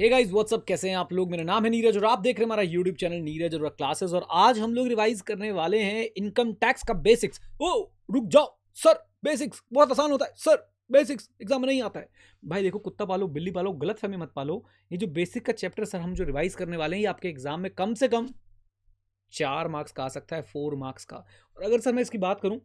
Hey guys what's up कैसे हैं आप लोग मेरा नाम है नीरज और आप देख रहे हैं हमारा यूट्यूब चैनल नीरज और क्लासेस और आज हम लोग रिवाइज करने वाले हैं इनकम टैक्स का बेसिक्स ओ रुक जाओ सर बेसिक्स बहुत आसान होता है सर बेसिक्स एग्जाम में नहीं आता है भाई देखो कुत्ता पालो बिल्ली पालो गलत फहमी मत पालो ये जो बेसिक का चैप्टर सर हम जो रिवाइज करने वाले हैं ये आपके एग्जाम में कम से कम चार मार्क्स का आ सकता है फोर मार्क्स का और अगर सर मैं इसकी बात करूँ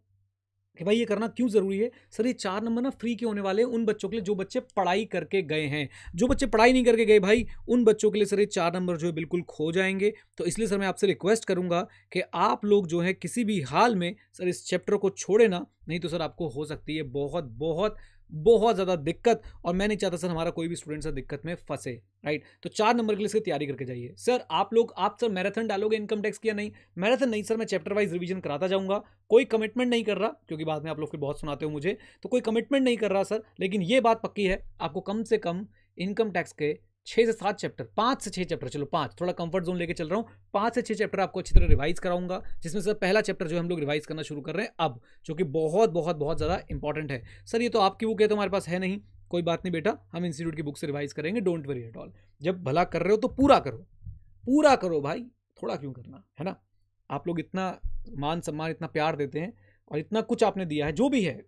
कि भाई ये करना क्यों ज़रूरी है सर ये चार नंबर ना फ्री के होने वाले उन बच्चों के लिए जो बच्चे पढ़ाई करके गए हैं जो बच्चे पढ़ाई नहीं करके गए भाई उन बच्चों के लिए सर ये चार नंबर जो है बिल्कुल खो जाएंगे तो इसलिए सर मैं आपसे रिक्वेस्ट करूँगा कि आप लोग जो है किसी भी हाल में सर इस चैप्टर को छोड़े ना नहीं तो सर आपको हो सकती है बहुत बहुत बहुत ज़्यादा दिक्कत और मैं नहीं चाहता सर हमारा कोई भी स्टूडेंट सर दिक्कत में फंसे राइट तो चार नंबर के लिए इसकी तैयारी करके जाइए सर आप लोग आप सर मैराथन डालोगे इनकम टैक्स किया नहीं मैराथन नहीं सर मैं चैप्टर वाइज रिवीजन कराता जाऊँगा कोई कमिटमेंट नहीं कर रहा क्योंकि बाद में आप लोग फिर बहुत सुनाते हो मुझे तो कोई कमिटमेंट नहीं कर रहा सर लेकिन ये बात पक्की है आपको कम से कम इनकम टैक्स के छः से सात चैप्टर पाँच से छः चैप्टर चलो पाँच थोड़ा कंफर्ट जोन लेके चल रहा हूँ पाँच से छह चैप्टर आपको अच्छी तरह रिवाइज कराऊंगा जिसमें से पहला चैप्टर जो हम लोग रिवाइज करना शुरू कर रहे हैं अब जो कि बहुत बहुत बहुत ज़्यादा इंपॉर्टेंट है सर ये तो आपकी बुक है तो हमारे पास है नहीं कोई बात नहीं बेटा हम इंस्टीट्यूट की बुक से रिवाइज करेंगे डोंट वरी एट ऑल जब भला कर रहे हो तो पूरा करो पूरा करो भाई थोड़ा क्यों करना है ना आप लोग इतना मान सम्मान इतना प्यार देते हैं और इतना कुछ आपने दिया है जो भी है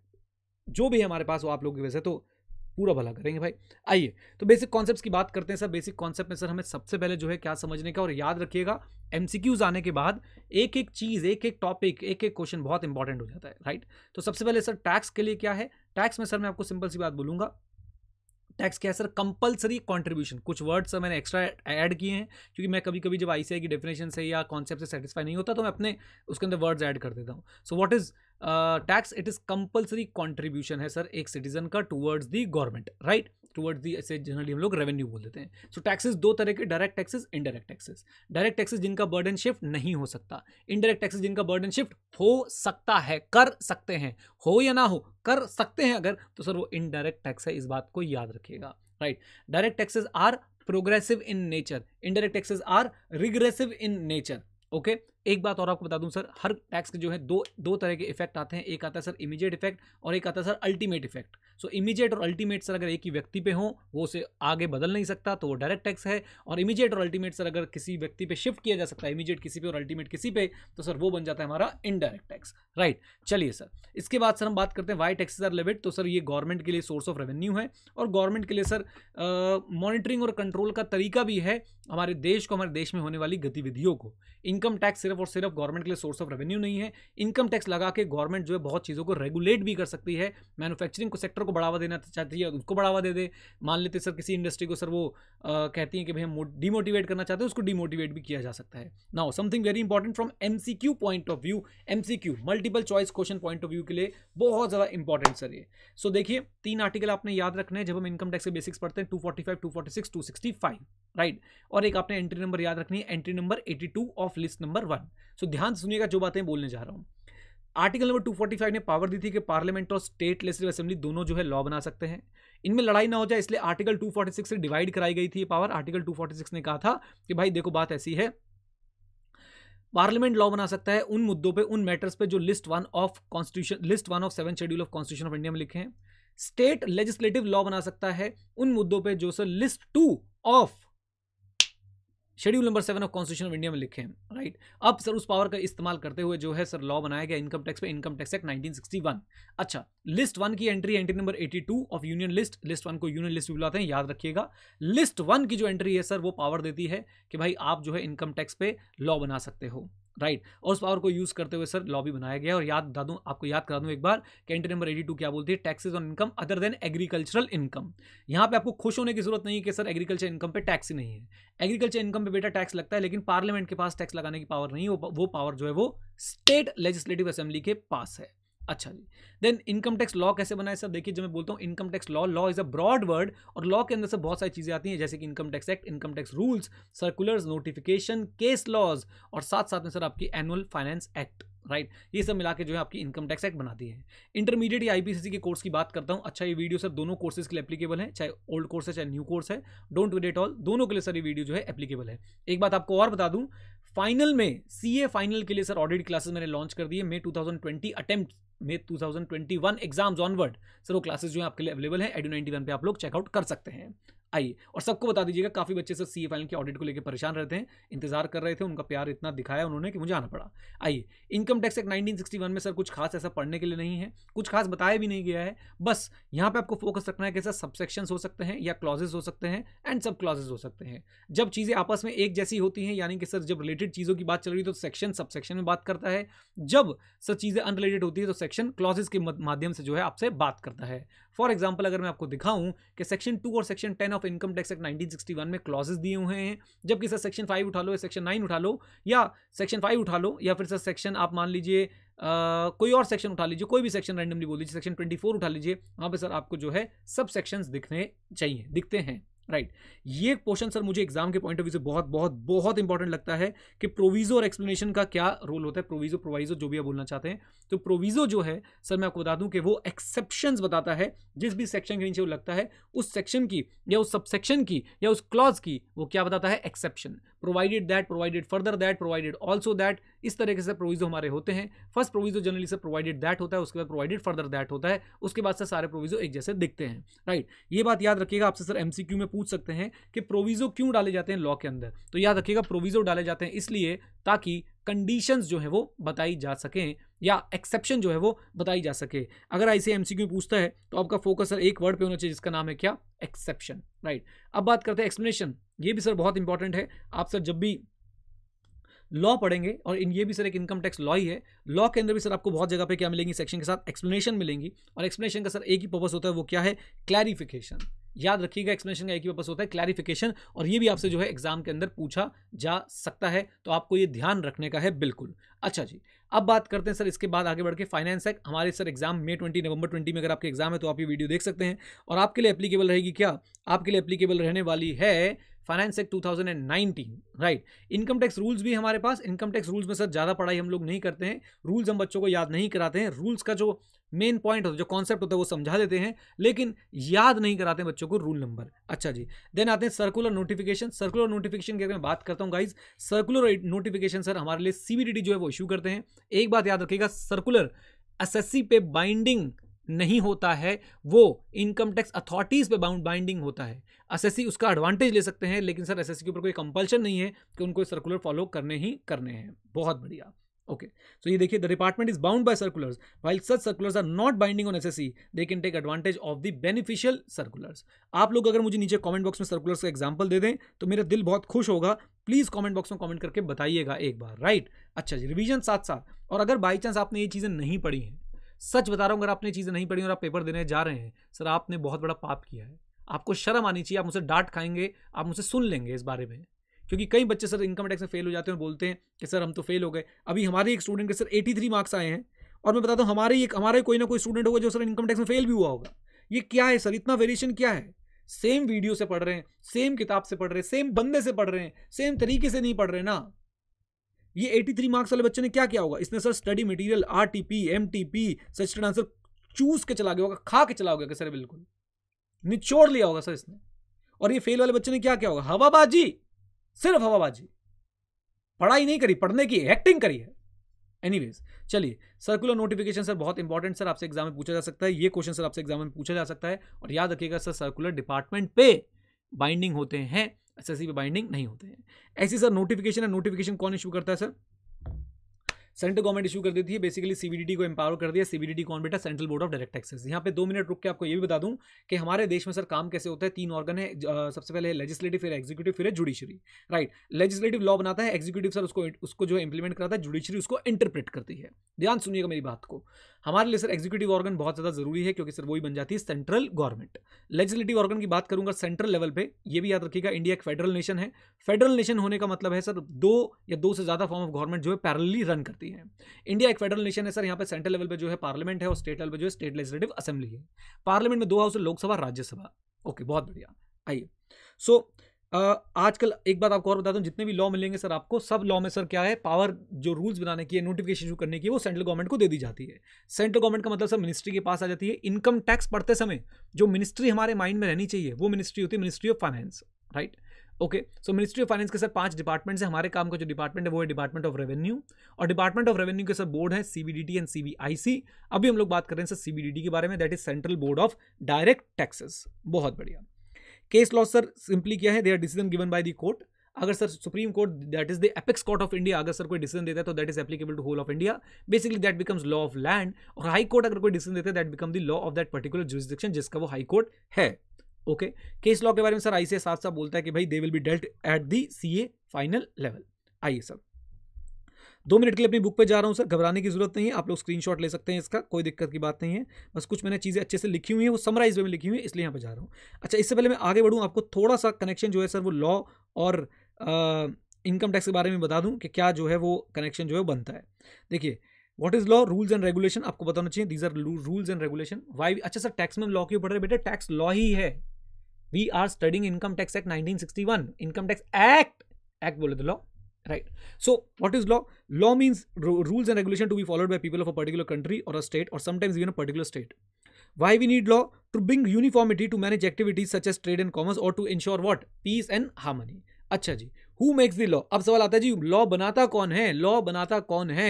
जो भी है हमारे पास वो आप लोगों की वजह से तो पूरा भला करेंगे भाई आइए तो बेसिक कॉन्सेप्ट की बात करते हैं सर बेसिक कॉन्सेप्ट में सर हमें सबसे पहले जो है क्या समझने का और याद रखिएगा एमसीक्यूज आने के बाद एक एक चीज़ एक एक टॉपिक एक एक क्वेश्चन बहुत इंपॉर्टेंट हो जाता है राइट तो सबसे पहले सर टैक्स के लिए क्या है टैक्स में सर मैं आपको सिंपल सी बात बोलूंगा टैक्स क्या है सर कंपलसरी कॉन्ट्रीब्यूशन कुछ वर्ड्स सर तो मैंने एक्स्ट्रा ऐड किए हैं क्योंकि मैं कभी कभी जब आई की डेफिनेशन से या कॉन्सेप्ट से सेटिस्फाई नहीं होता तो मैं अपने उसके अंदर वर्ड्स ऐड कर देता हूँ so what is tax it is compulsory contribution है सर एक सिटीजन का towards the government right towards the ऐसे जनरली हम लोग रेवेन्यू बोल देते हैं सो टैक्सेस दो तरह के direct taxes indirect taxes direct taxes जिनका बर्डन शिफ्ट नहीं हो सकता इनडायरेक्ट टैक्सेस जिनका बर्डन शिफ्ट हो सकता है कर सकते हैं हो या ना हो कर सकते हैं अगर तो सर वो इनडायरेक्ट टैक्स है इस बात को याद रखिएगा right direct taxes are progressive in nature indirect taxes are regressive in nature okay एक बात और आपको बता दूं सर हर टैक्स के जो है दो दो तरह के इफेक्ट आते हैं एक आता है सर इमीडिएट इफेक्ट और एक आता है sir ultimate effect so immediate और अल्टीमेट सर अगर एक ही व्यक्ति पे हो वो उसे आगे बदल नहीं सकता तो वो डायरेक्ट टैक्स है और इमीडिएट और अल्टीमेट सर अगर किसी व्यक्ति पे शिफ्ट किया जा सकता है इमीजिएट किसी पे और अल्टीमेट किसी पे तो सर वो बन जाता है हमारा इनडायरेक्ट टैक्स राइट चलिए सर इसके बाद सर हम बात करते हैं वाई टैक्स आर लेविड तो सर ये गवर्नमेंट के लिए सोर्स ऑफ रेवेन्यू है और गवर्नमेंट के लिए सर मॉनिटरिंग और कंट्रोल का तरीका भी है हमारे देश को हमारे देश में होने वाली गतिविधियों को इनका इनकम टैक्स सिर्फ और सिर्फ गवर्नमेंट के लिए सोर्स ऑफ रेवेन्यू नहीं है इनकम टैक्स लगा के गवर्नमेंट जो है बहुत चीज़ों को रेगुलेट भी कर सकती है मैनुफैक्चरिंग को सेक्टर को बढ़ावा देना चाहती है उसको बढ़ावा दे दे मान लेते सर किसी इंडस्ट्री को सर वो आ, कहती हैं कि भाई हम डिमोटिवेट करना चाहते हैं उसको डिमोटिवेट भी किया जा सकता है now something very important from um point of view um multiple choice question point of view के लिए बहुत ज़्यादा इंपॉर्टेंट सर ये सो देखिए तीन आर्टिकल आपने याद रखने हैं जब हम इनकम टैक्स के बेसिक्स पढ़ते हैं two forty five two forty six two right और एक आपने एंट्री नंबर याद रखनी है entry number eighty two of list number one so ध्यान सुनिएगा जो बातें बोलने जा रहा हूँ article number two forty five ने पावर दी थी कि पार्लियामेंट और स्टेट लेजिस्टिव असेंबली दोनों जो है लॉ बना सकते हैं इनमें लड़ाई ना हो जाए इसलिए आर्टिकल टू फोर्टी सिक्स से डिवाइड कराई गई थी power article two forty six ने कहा था कि भाई देखो बात ऐसी है पार्लियामेंट लॉ बना सकता है उन मुद्दों पे उन मैटर्स पे जो list one of constitution list one of seven schedule of constitution of India में लिखे हैं स्टेट लेजिस्लेटिव लॉ बना सकता है उन मुद्दों पे जो sir list two of schedule number seven of constitution of India में लिखे हैं राइट अब सर उस पावर का इस्तेमाल करते हुए जो है सर लॉ बनाया गया इनकम टैक्स पे इनकम टैक्स एक्ट 1961 अच्छा लिस्ट वन की entry entry number 82 of union list list one को यूनियन लिस्ट भी बुलाते हैं याद रखिएगा लिस्ट वन की जो एंट्री है सर वो पावर देती है कि भाई आप जो है इनकम टैक्स पे लॉ बना सकते हो राइट right. और उस पावर को यूज़ करते हुए सर लॉबी बनाया गया और याद दादू आपको याद करा दूं एक बार कैंट्री नंबर एटी टू क्या बोलती है taxes on income other than agricultural income यहाँ पे आपको खुश होने की जरूरत नहीं है कि सर एग्रीकल्चर इनकम पे टैक्स ही नहीं है एग्रीकल्चर इनकम पे बेटा टैक्स लगता है लेकिन पार्लियामेंट के पास टैक्स लगाने की पावर नहीं है वो पावर जो है वो स्टेट लेजिस्लेटिव असेंबली के पास है अच्छा जी देन इनकम टैक्स लॉ कैसे बनाए सर देखिए जब मैं बोलता हूँ income tax law law is a broad word और लॉ के अंदर से बहुत सारी चीज़ें आती हैं जैसे कि income tax act income tax rules circulars notification case laws और साथ साथ में सर आपकी एनुअल फाइनेंस एक्ट राइट ये सब मिला के जो है आपकी इनकम टैक्स एक्ट बनाती है इंटरमीडिएट या आईपीसीसी के कोर्स की बात करता हूँ अच्छा ये वीडियो सर दोनों कोर्सेज के लिए एप्लीकेबल है चाहे ओल्ड कोर्स है चाहे न्यू कोर्स है डोंट वेट ऑल दोनों के लिए सर ये वीडियो जो है एप्लीकेबल है एक बात आपको और बता दूँ फाइनल में सीए फाइनल के लिए सर ऑडिट क्लासेस मैंने लॉन्च कर दिए है May 2020 attempt May 2021 exams onward sir वो क्लासेस जो है आपके लिए अवेलेबल है एडू 91 पे आप लोग चेकआउट कर सकते हैं आइए और सबको बता दीजिएगा काफ़ी बच्चे सर सी ए फाइनल के ऑडिट को लेकर परेशान रहते हैं इंतजार कर रहे थे उनका प्यार इतना दिखाया उन्होंने कि मुझे आना पड़ा आइए इनकम टैक्स एक्ट 1961 में सर कुछ खास ऐसा पढ़ने के लिए नहीं है कुछ खास बताया भी नहीं गया है बस यहाँ पे आपको फोकस रखना है कि सर सबसेक्शन हो सकते हैं या क्लॉजेज हो सकते हैं एंड सब क्लॉजेज हो सकते हैं जब चीज़ें आपस में एक जैसी होती हैं यानी कि सर जब रिलेटेड चीज़ों की बात चल रही है तो सेक्शन सबसेक्शन में बात करता है जब सर चीज़ें अनरिलेटेड होती है तो सेक्शन क्लॉजेज के माध्यम से जो है आपसे बात करता है फॉर एग्जाम्पल अगर मैं आपको दिखाऊं कि सेक्शन टू और section ten of income tax act 1961 में क्लॉजेज दिए हुए हैं जबकि सर सेक्शन फाइव उठा लो या सेक्शन नाइन उठा लो या सेक्शन फाइव उठा लो या फिर सर सेक्शन आप मान लीजिए कोई और सेक्शन उठा लीजिए कोई भी सेक्शन रैंडमली बोल लीजिए सेक्शन ट्वेंटी फोर उठा लीजिए वहाँ पर सर आपको जो है सब सेक्शंस दिखने चाहिए दिखते हैं राइट right. ये पोर्शन सर मुझे एग्जाम के पॉइंट ऑफ व्यू से बहुत बहुत बहुत इंपॉर्टेंट लगता है कि प्रोविजो और एक्सप्लेनेशन का क्या रोल होता है प्रोविजो प्रोवाइजो जो भी आप बोलना चाहते हैं तो प्रोविजो जो है सर मैं आपको बता दूं कि वो एक्सेप्शंस बताता है जिस भी सेक्शन के नीचे वो लगता है उस सेक्शन की या उस सबसेक्शन की या उस क्लॉज की वो क्या बताता है exception provided that provided further that provided also that इस तरीके से प्रोविजो हमारे होते हैं फर्स्ट प्रोविजो जनरली से प्रोवाइडेड दैट होता है उसके बाद प्रोवाइडेड फर्दर दैट होता है उसके बाद से सारे प्रोविजो एक जैसे दिखते हैं राइट ये बात याद रखिएगा आपसे सर एमसीक्यू में पूछ सकते हैं कि प्रोविजो क्यों डाले जाते हैं लॉ के अंदर तो याद रखिएगा प्रोविजो डाले जाते हैं इसलिए ताकि कंडीशन जो है वो बताई जा सकें या एक्सेप्शन जो है वो बताई जा सके अगर ऐसे एमसीक्यू पूछता है तो आपका फोकस सर एक वर्ड पे होना चाहिए जिसका नाम है क्या एक्सेप्शन राइट अब बात करते हैं एक्सप्लेनेशन ये भी सर बहुत इंपॉर्टेंट है आप सर जब भी लॉ पढ़ेंगे और इन ये भी सर एक इनकम टैक्स लॉ ही है लॉ के अंदर भी सर आपको बहुत जगह पे क्या मिलेंगी सेक्शन के साथ एक्सप्लेनेशन मिलेंगी और एक्सप्लेनेशन का सर एक ही पर्पस होता है वो क्या है क्लैरिफिकेशन याद रखिएगा एक्सप्लेनेशन का एक ही पर्पस होता है क्लैरिफिकेशन और ये भी आपसे जो है एग्जाम के अंदर पूछा जा सकता है तो आपको ये ध्यान रखने का है बिल्कुल अच्छा जी अब बात करते हैं सर इसके बाद आगे बढ़ के फाइनेंस एक्ट हमारे sir exam May twenty November twenty में अगर आपके एग्जाम है तो आप ये वीडियो देख सकते हैं और आपके लिए एप्लीकेबल रहेगी क्या आपके लिए एप्लीकेबल रहने वाली है finance act 2019 right income tax rules भी हमारे पास इनकम टैक्स रूल्स में सर ज़्यादा पढ़ाई हम लोग नहीं करते हैं रूल्स हम बच्चों को याद नहीं कराते हैं रूल्स का जो मेन पॉइंट होता है जो कॉन्सेप्ट होता है वो समझा देते हैं लेकिन याद नहीं कराते हैं बच्चों को रूल नंबर अच्छा जी देन आते हैं सर्कुलर नोटिफिकेशन सर्कुलर नोटिफिकेशन की अगर मैं बात करता हूँ गाइज सर्कुलर नोटिफिकेशन सर हमारे लिए सीबीडीटी जो है वो इशू करते हैं एक बात याद रखिएगा सर्कुलर एस पे बाइंडिंग नहीं होता है वो इनकम टैक्स अथॉरिटीज़ पे बाउंड बाइंडिंग होता है एस उसका एडवांटेज ले सकते हैं लेकिन सर एस के ऊपर कोई कंपल्शन नहीं है कि उनको सर्कुलर फॉलो करने ही करने हैं बहुत बढ़िया ओके सो ये देखिए the department is bound by circulars while such circulars are not binding on as they can take advantage of the beneficial circulars आप लोग अगर मुझे नीचे कमेंट बॉक्स में सर्कुलर्स का एग्जांपल दे दें तो मेरा दिल बहुत खुश होगा प्लीज़ कमेंट बॉक्स में कमेंट करके बताइएगा एक बार राइट right? अच्छा जी रिविजन साथ साथ और अगर बाई चांस आपने ये चीज़ें नहीं पढ़ी हैं सच बता रहा हूँ अगर आपने चीज़ें नहीं पढ़ी और आप पेपर देने जा रहे हैं सर आपने बहुत बड़ा पाप किया है आपको शर्म आनी चाहिए आप मुझसे डांट खाएंगे आप मुझसे सुन लेंगे इस बारे में क्योंकि कई बच्चे सर इनकम टैक्स में फेल हो जाते हैं और बोलते हैं कि सर हम तो फेल हो गए अभी हमारे एक स्टूडेंट के सर थ्री मार्क्स आए हैं और मैं बताता हूँ हमारे एक हमारे कोई ना कोई स्टूडेंट होगा जो सर इनकम टैक्स में फेल भी हुआ होगा ये क्या है सर इतना वेरिएशन क्या है सेम वीडियो से पढ़ रहे हैं सेम किताब से पढ़ रहे हैं सेम बंदे से पढ़ रहे हैं सेम तरीके से नहीं पढ़ रहे ना ये 83 मार्क्स वाले बच्चे ने क्या किया होगा इसने sir study material R T P M T P such answer choose के चला गया होगा खा के चला होगा सर बिल्कुल निचोड़ लिया होगा सर इसने और ये फेल वाले बच्चे ने क्या क्या होगा हवाबाजी सिर्फ हवाबाजी पढ़ाई नहीं करी पढ़ने की एक्टिंग करी है एनीवेज चलिए सर्कुलर नोटिफिकेशन सर बहुत इंपॉर्टेंट सर आपसे एग्जाम में पूछा जा सकता है ये क्वेश्चन सर आपसे एग्जाम में पूछा जा सकता है और याद रखिएगा सर सर्कुलर डिपार्टमेंट पे बाइंडिंग होते हैं एसएससी पे बाइंडिंग नहीं होते हैं ऐसी सर नोटिफिकेशन है नोटिफिकेशन कौन इशू करता है सर सेंट्रल गवर्नमेंट इशू कर देती है बेसिकली सीबीडीटी को एम्पावर कर दिया सीबीडीटी कौन बेटा central board of direct taxes यहाँ पे दो मिनट रुक के आपको ये भी बता दूं कि हमारे देश में सर काम कैसे होता है तीन ऑर्गन है सबसे पहले लेजिस्लेटिव फिर एग्जीक्यूटिव फिर है जुडिशरी राइट लेजिस्लेटिव लॉ बनाता है एग्जीक्यूटिव सर उसको उसको जो इंप्लीमेंट कराता है जुडिशरी उसको इंटरप्रेट करती है ध्यान सुनिएगा मेरी बात को हमारे लिए सर एग्जीक्यूटिव ऑर्गन बहुत ज़्यादा जरूरी है क्योंकि सर वही बन जाती है सेंट्रल गवर्नमेंट लेजिस्लेटिव ऑर्गन की बात करूंगा सेंट्रल लेवल पे ये भी याद रखिएगा इंडिया एक फेडरल नेशन है फेडरल नेशन होने का मतलब है सर दो या दो से ज़्यादा फॉर्म ऑफ गवर्नमेंट जो है पैरली रन करती है इंडिया एक फेडरल नेशन है सर यहाँ पर सेंट्रल लेवल पर जो है पार्लियामेंट है और स्टेट लेवल पर जो है स्टेट लेजिस्लेटिव असेंबली है पार्लियामेंट में दो हाउस लोकसभा राज्यसभा ओके बहुत बढ़िया आइए सो आजकल एक बात आपको और बता दूं जितने भी लॉ मिलेंगे सर आपको सब लॉ में सर क्या है पावर जो रूल्स बनाने की है नोटिफिकेशन इशू करने की वो सेंट्रल गवर्नमेंट को दे दी जाती है सेंट्रल गवर्नमेंट का मतलब सर मिनिस्ट्री के पास आ जाती है इनकम टैक्स पढ़ते समय जो मिनिस्ट्री हमारे माइंड में रहनी चाहिए वो मिनिस्ट्री होती है ministry of finance right okay so ministry of finance के सर पांच डिपार्टमेंट्स हैं हमारे काम का जो डिपार्टमेंट है वो है डिपार्टमेंट ऑफ रेवेन्यू और डिपार्टमेंट ऑफ रेवेन्यू के सर बोर्ड है सीबीडीटी एंड सीबीआईसी अभी हम लोग बात कर रहे हैं सर सीबीडीटी के बारे में that is central board of direct taxes बहुत बढ़िया केस लॉ सर सिंपली क्या है they are decision given by the court अगर sir supreme court that is the apex court of India अगर सर कोई डिसीजन देता है तो that is applicable to whole of India basically that becomes law of land और high court अगर कोई decision देता है that become the law of that particular jurisdiction जिसका वो हाई कोर्ट है ओके केस लॉ के बारे में सर आई से साफ साफ बोलता है कि भाई they will be dealt at the C A final level आइए सर दो मिनट के लिए अपनी बुक पे जा रहा हूँ सर घबराने की जरूरत नहीं है आप लोग स्क्रीनशॉट ले सकते हैं इसका कोई दिक्कत की बात नहीं है बस कुछ मैंने चीज़ें अच्छे से लिखी हुई हैं वो समराइज में लिखी हुई है इसलिए यहाँ पर जा रहा हूँ अच्छा इससे पहले मैं आगे बढ़ूँ आपको थोड़ा सा कनेक्शन जो है सर वो लॉ और इनकम टैक्स के बारे में बता दूँ कि क्या जो है वो कनेक्शन जो है बनता है देखिए what is law rules and regulation आपको बताना चाहिए these are rules and regulation why अच्छा सर टैक्स में लॉ क्यों पढ़ रहे बेटे टैक्स लॉ ही है we are studying income tax act 1961 income tax act act बोले तो law right so what is law law means rules and regulation to be followed by people of a particular country or a state or sometimes even a particular state why we need law to bring uniformity to manage activities such as trade and commerce or to ensure what peace and harmony अच्छा जी who makes the law अब सवाल आता है जी law बनाता कौन है law बनाता कौन है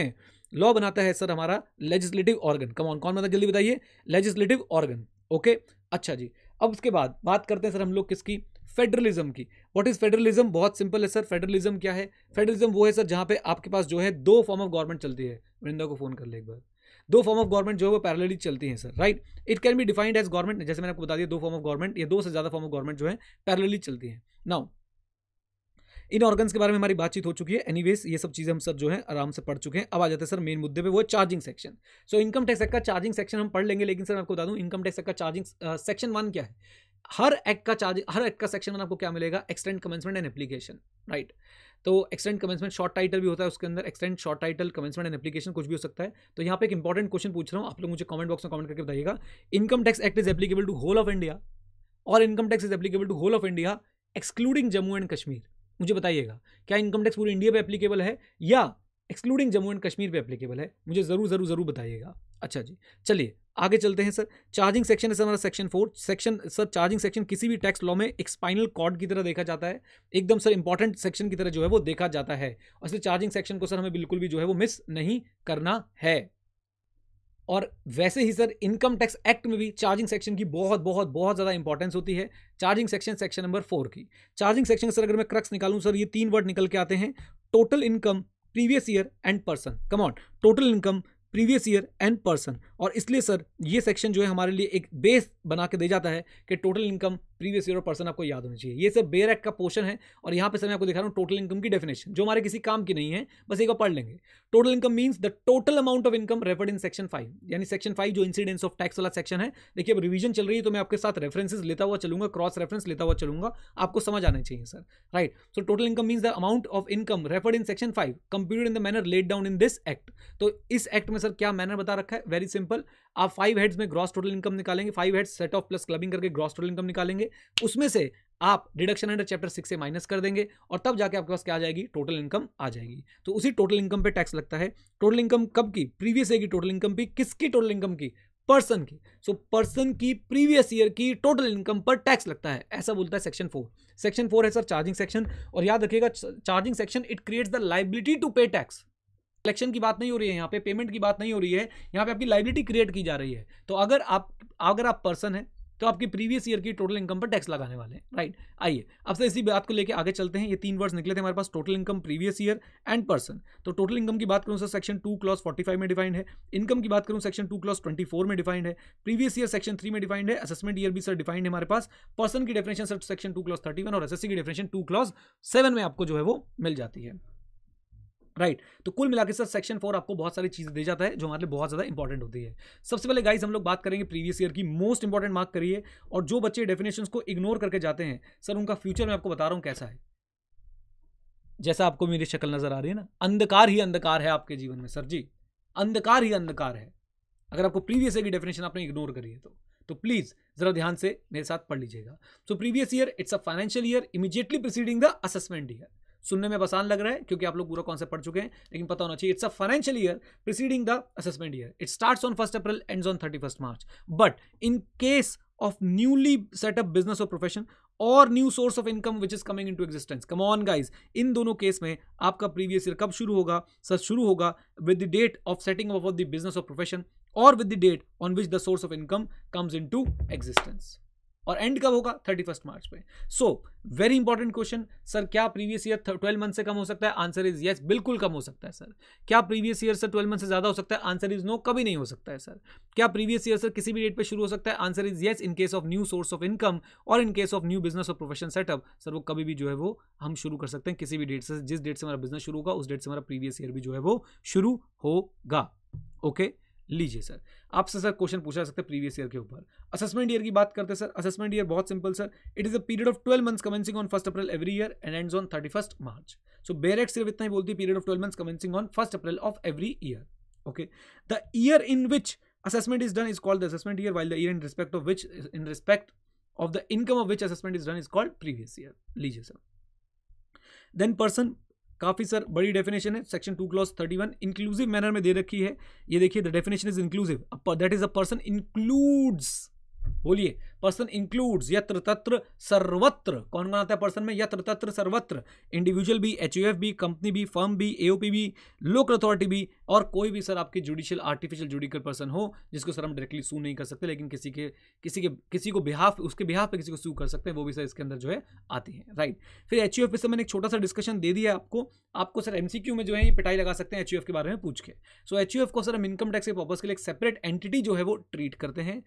लॉ बनाता है सर हमारा लेजिस्लेटिव ऑर्गन कमॉन कौन बनाता जल्दी बताइए लेजिस्लेटिव ऑर्गन ओके अच्छा जी अब उसके बाद बात करते हैं सर हम लोग किसकी फेडरलिज्म की व्हाट इज़ फेडरलिज्म बहुत सिंपल है सर फेडरलिज्म क्या है फेडरलिज्म वो है सर जहाँ पे आपके पास जो है दो फॉर्म ऑफ गवर्नमेंट चलती है वृंदा को फ़ोन कर ले एक बार दो फॉर्म ऑफ गवर्नमेंट जो है वो पैरेलली चलती हैं sir right it can be defined as government जैसे मैंने आपको बता दिया दो फॉर्म ऑफ गवर्नमेंट या दो से ज़्यादा फॉर्म ऑफ गवर्नमेंट जो है पैरेलली चलती है नाउ इन ऑर्गन्स के बारे में हमारी बातचीत हो चुकी है एनीवेज ये सब चीज़ें हम सर जो है आराम से पढ़ चुके हैं अब आ जाते हैं सर मेन मुद्दे पे वो charging section so income tax act का चार्जिंग सेक्शन हम पढ़ लेंगे लेकिन सर मैं आपको बता दूं इनकम टैक्स एक्ट का चार्जिंग सेक्शन वन क्या है हर एक्ट का चार्ज हर एक्ट का सेक्शन में आपको क्या मिलेगा extend commencement and application right तो एक्सटेंड कमेंसमेंट शॉर्ट टाइटल भी होता है उसके अंदर extend short title commencement and application कुछ भी हो सकता है तो यहाँ पे एक इंपॉर्टेंट क्वेश्चन पूछ रहा हूँ आप लोग मुझे कमेंट बॉक्स में कमेंट करके बताइएगा income tax act is applicable to whole of India और income tax is applicable to whole of India excluding Jammu and Kashmir मुझे बताइएगा क्या इनकम टैक्स पूरे इंडिया पे एप्लीकेबल है या एक्सक्लूडिंग जम्मू एंड कश्मीर पे एप्लीकेबल है मुझे ज़रूर ज़रूर ज़रूर बताइएगा अच्छा जी चलिए आगे चलते हैं सर चार्जिंग सेक्शन है सर हमारा section four section sir charging section किसी भी टैक्स लॉ में एक स्पाइनल कॉर्ड की तरह देखा जाता है एकदम सर इंपॉर्टेंट सेक्शन की तरह जो है वो देखा जाता है और इसलिए चार्जिंग सेक्शन को सर हमें बिल्कुल भी जो है वो मिस नहीं करना है और वैसे ही सर इनकम टैक्स एक्ट में भी चार्जिंग सेक्शन की बहुत बहुत बहुत ज़्यादा इंपॉर्टेंस होती है charging section section number four की चार्जिंग सेक्शन सर अगर मैं क्रक्स निकालूं सर ये तीन वर्ड निकल के आते हैं total income previous year and person come on total income previous year and person और इसलिए सर ये सेक्शन जो है हमारे लिए एक बेस बना के दे जाता है कि total income previous year person आपको याद होना चाहिए ये सब एक्ट का पोर्शन है और यहाँ पे सर मैं आपको दिखा रहा हूँ टोटल इनकम की डेफिनेशन जो हमारे किसी काम की नहीं है बस एक बार पढ़ लेंगे total income means the total amount of income referred in section five यानी सेक्शन फाइव जो इंसिडेंस ऑफ टैक्स वाला सेक्शन है देखिए अब रिविजन चल रही है तो मैं आपके साथ रेफरेंसेज लेता हुआ चलूंगा क्रॉस रेफरेंस लेता हुआ चलूंगा आपको समझ आना चाहिए sir right so total income means the amount of income referred in section five computed in the manner laid down in this act तो इस एक्ट में सर क्या मैनर बता रखा है वेरी सिंपल आप फाइव हेड्स में ग्रॉस टोटल इनकम निकालेंगे five heads set off plus clubbing करके ग्रॉस टोटल इनकम निकालेंगे उसमें से आप डिडक्शन अंडर चैप्टर सिक्स से माइनस कर देंगे और तब जाके आपके पास क्या आ जाएगी टोटल इनकम आ जाएगी तो उसी टोटल इनकम पे टैक्स लगता है टोटल इनकम कब की प्रीवियस ईयर की टोटल इनकम भी किसकी टोटल इनकम की पर्सन की सो so, पर्सन की प्रीवियस ईयर की टोटल इनकम पर टैक्स लगता है ऐसा बोलता है सेक्शन फोर सेक्शन फोर है सर चार्जिंग सेक्शन और याद रखिएगा charging section it creates the liability to pay tax collection की बात नहीं हो रही है यहाँ पे पेमेंट की बात नहीं हो रही है यहाँ पे आपकी लाइबिलिटी क्रिएट की जा रही है तो अगर आप अगर आप पर्सन है तो आपकी प्रीवियस ईयर की टोटल इनकम पर टैक्स लगाने वाले हैं राइट आइए अब से इसी बात को लेकर आगे चलते हैं ये तीन वर्ड्स निकले थे हमारे पास total income previous year and person तो टोटल इनकम की बात करूँ sir section two clause forty five में डिफाइंड है इनकम की बात करूँ section two clause twenty four में डिफाइंड है प्रीवियस ईयर सेक्शन थ्री में डिफाइंड है असेसमेंट ईयर भी सर डिफाइंड है हमारे पास पर्सन की definition sir section two clause thirty one और एस की डेफिनेशन टू क्लॉस सेवन में आपको जो है वो मिल जाती है राइट right. तो कुल मिलाकर सर सेक्शन फोर आपको बहुत सारी चीजें दे जाता है जो हमारे लिए बहुत ज़्यादा इंपॉर्टेंट होती है सबसे पहले गाइज हम लोग बात करेंगे प्रीवियस ईयर की मोस्ट इंपॉर्टेंट मार्क करिए और जो बच्चे डेफिनेशन को इग्नोर करके जाते हैं सर उनका फ्यूचर मैं आपको बता रहा हूं कैसा है जैसा आपको मेरी शक्ल नज़र आ रही है ना अंधकार ही अंधकार है आपके जीवन में सर जी अंधकार ही अंधकार है अगर आपको प्रीवियस ईयर की डेफिनेशन आपने इग्नोर करी है तो तो प्लीज़ ज़रा ध्यान से मेरे साथ पढ़ लीजिएगा so previous year it's a financial year immediately preceding the assessment year सुनने में आसान लग रहा है क्योंकि आप लोग पूरा कॉन्सेप्ट पढ़ चुके हैं लेकिन पता होना चाहिए it's a financial year preceding the assessment year it starts on first April ends on thirty first March but in case of newly set up business और प्रोफेशन और new source of income which is coming into existence come on guys इन दोनों case में आपका previous year कब शुरू होगा sir शुरू होगा with the date of setting up of the business of profession और with the date on which the source of income comes into existence और एंड कब होगा थर्टी फर्स्ट मार्च पे so very important question sir क्या previous year twelve month से कम हो सकता है आंसर इज यस बिल्कुल कम हो सकता है सर क्या previous year sir twelve month से ज्यादा हो सकता है आंसर इज नो कभी नहीं हो सकता है सर क्या प्रीवियस ईयर सर किसी भी डेट पर शुरू हो सकता है answer is yes in case of new source of income और in case of new business और प्रोफेशन सेटअप सर वो कभी भी जो है वो हम शुरू कर सकते हैं किसी भी डेट से जिस डेट से हमारा बिजनेस शुरू होगा उस डेट से हमारा प्रीवियस ईयर भी जो है वो शुरू होगा ओके okay? लीजिए सर आपसे सर क्वेश्चन पूछा जा सकता है प्रीवियस ईयर के ऊपर असेसमेंट ईयर की बात करते हैं सर असेसमेंट ईयर बहुत simple sir it is a period of twelve months commencing on first April every year and ends on thirty first March so bare act सिर्फ इतना ही बोलती है period of twelve months commencing on first April of every year okay the year in which assessment is done is called the assessment year while the year in respect of which in respect of the income of which assessment is done is called previous year लीजिए sir then person काफ़ी sir बड़ी definition है section two clause thirty one inclusive manner में दे रखी है ये देखिए the definition is inclusive that is a person includes बोलिए पर्सन इंक्लूड्स यत्र तत्र सर्वत्र कौन कौन आता है पर्सन में यत्र तत्र सर्वत्र इंडिविजुअल भी एच भी कंपनी भी फर्म भी ए भी लोकल अथॉरिटी भी और कोई भी सर आपके जुडिशियल आर्टिफिशियल जुडिकल पर्सन हो जिसको सर हम डायरेक्टली सू नहीं कर सकते लेकिन किसी के किसी के किसी को बिहाफ उसके बिहाफ पे किसी को सू कर सकते हैं वो भी सर इसके अंदर जो है आती है राइट फिर एच पे सर मैंने एक छोटा सा डिस्कशन दे दिया आपको आपको सर एम में जो है ये पिटाई लगा सकते हैं एच के बारे में पूछ के सो एच को सर हम इनकम टैक्स के पर्पज के लिए एक सेपरेट एंटिटी जो है वो ट्रीट करते हैं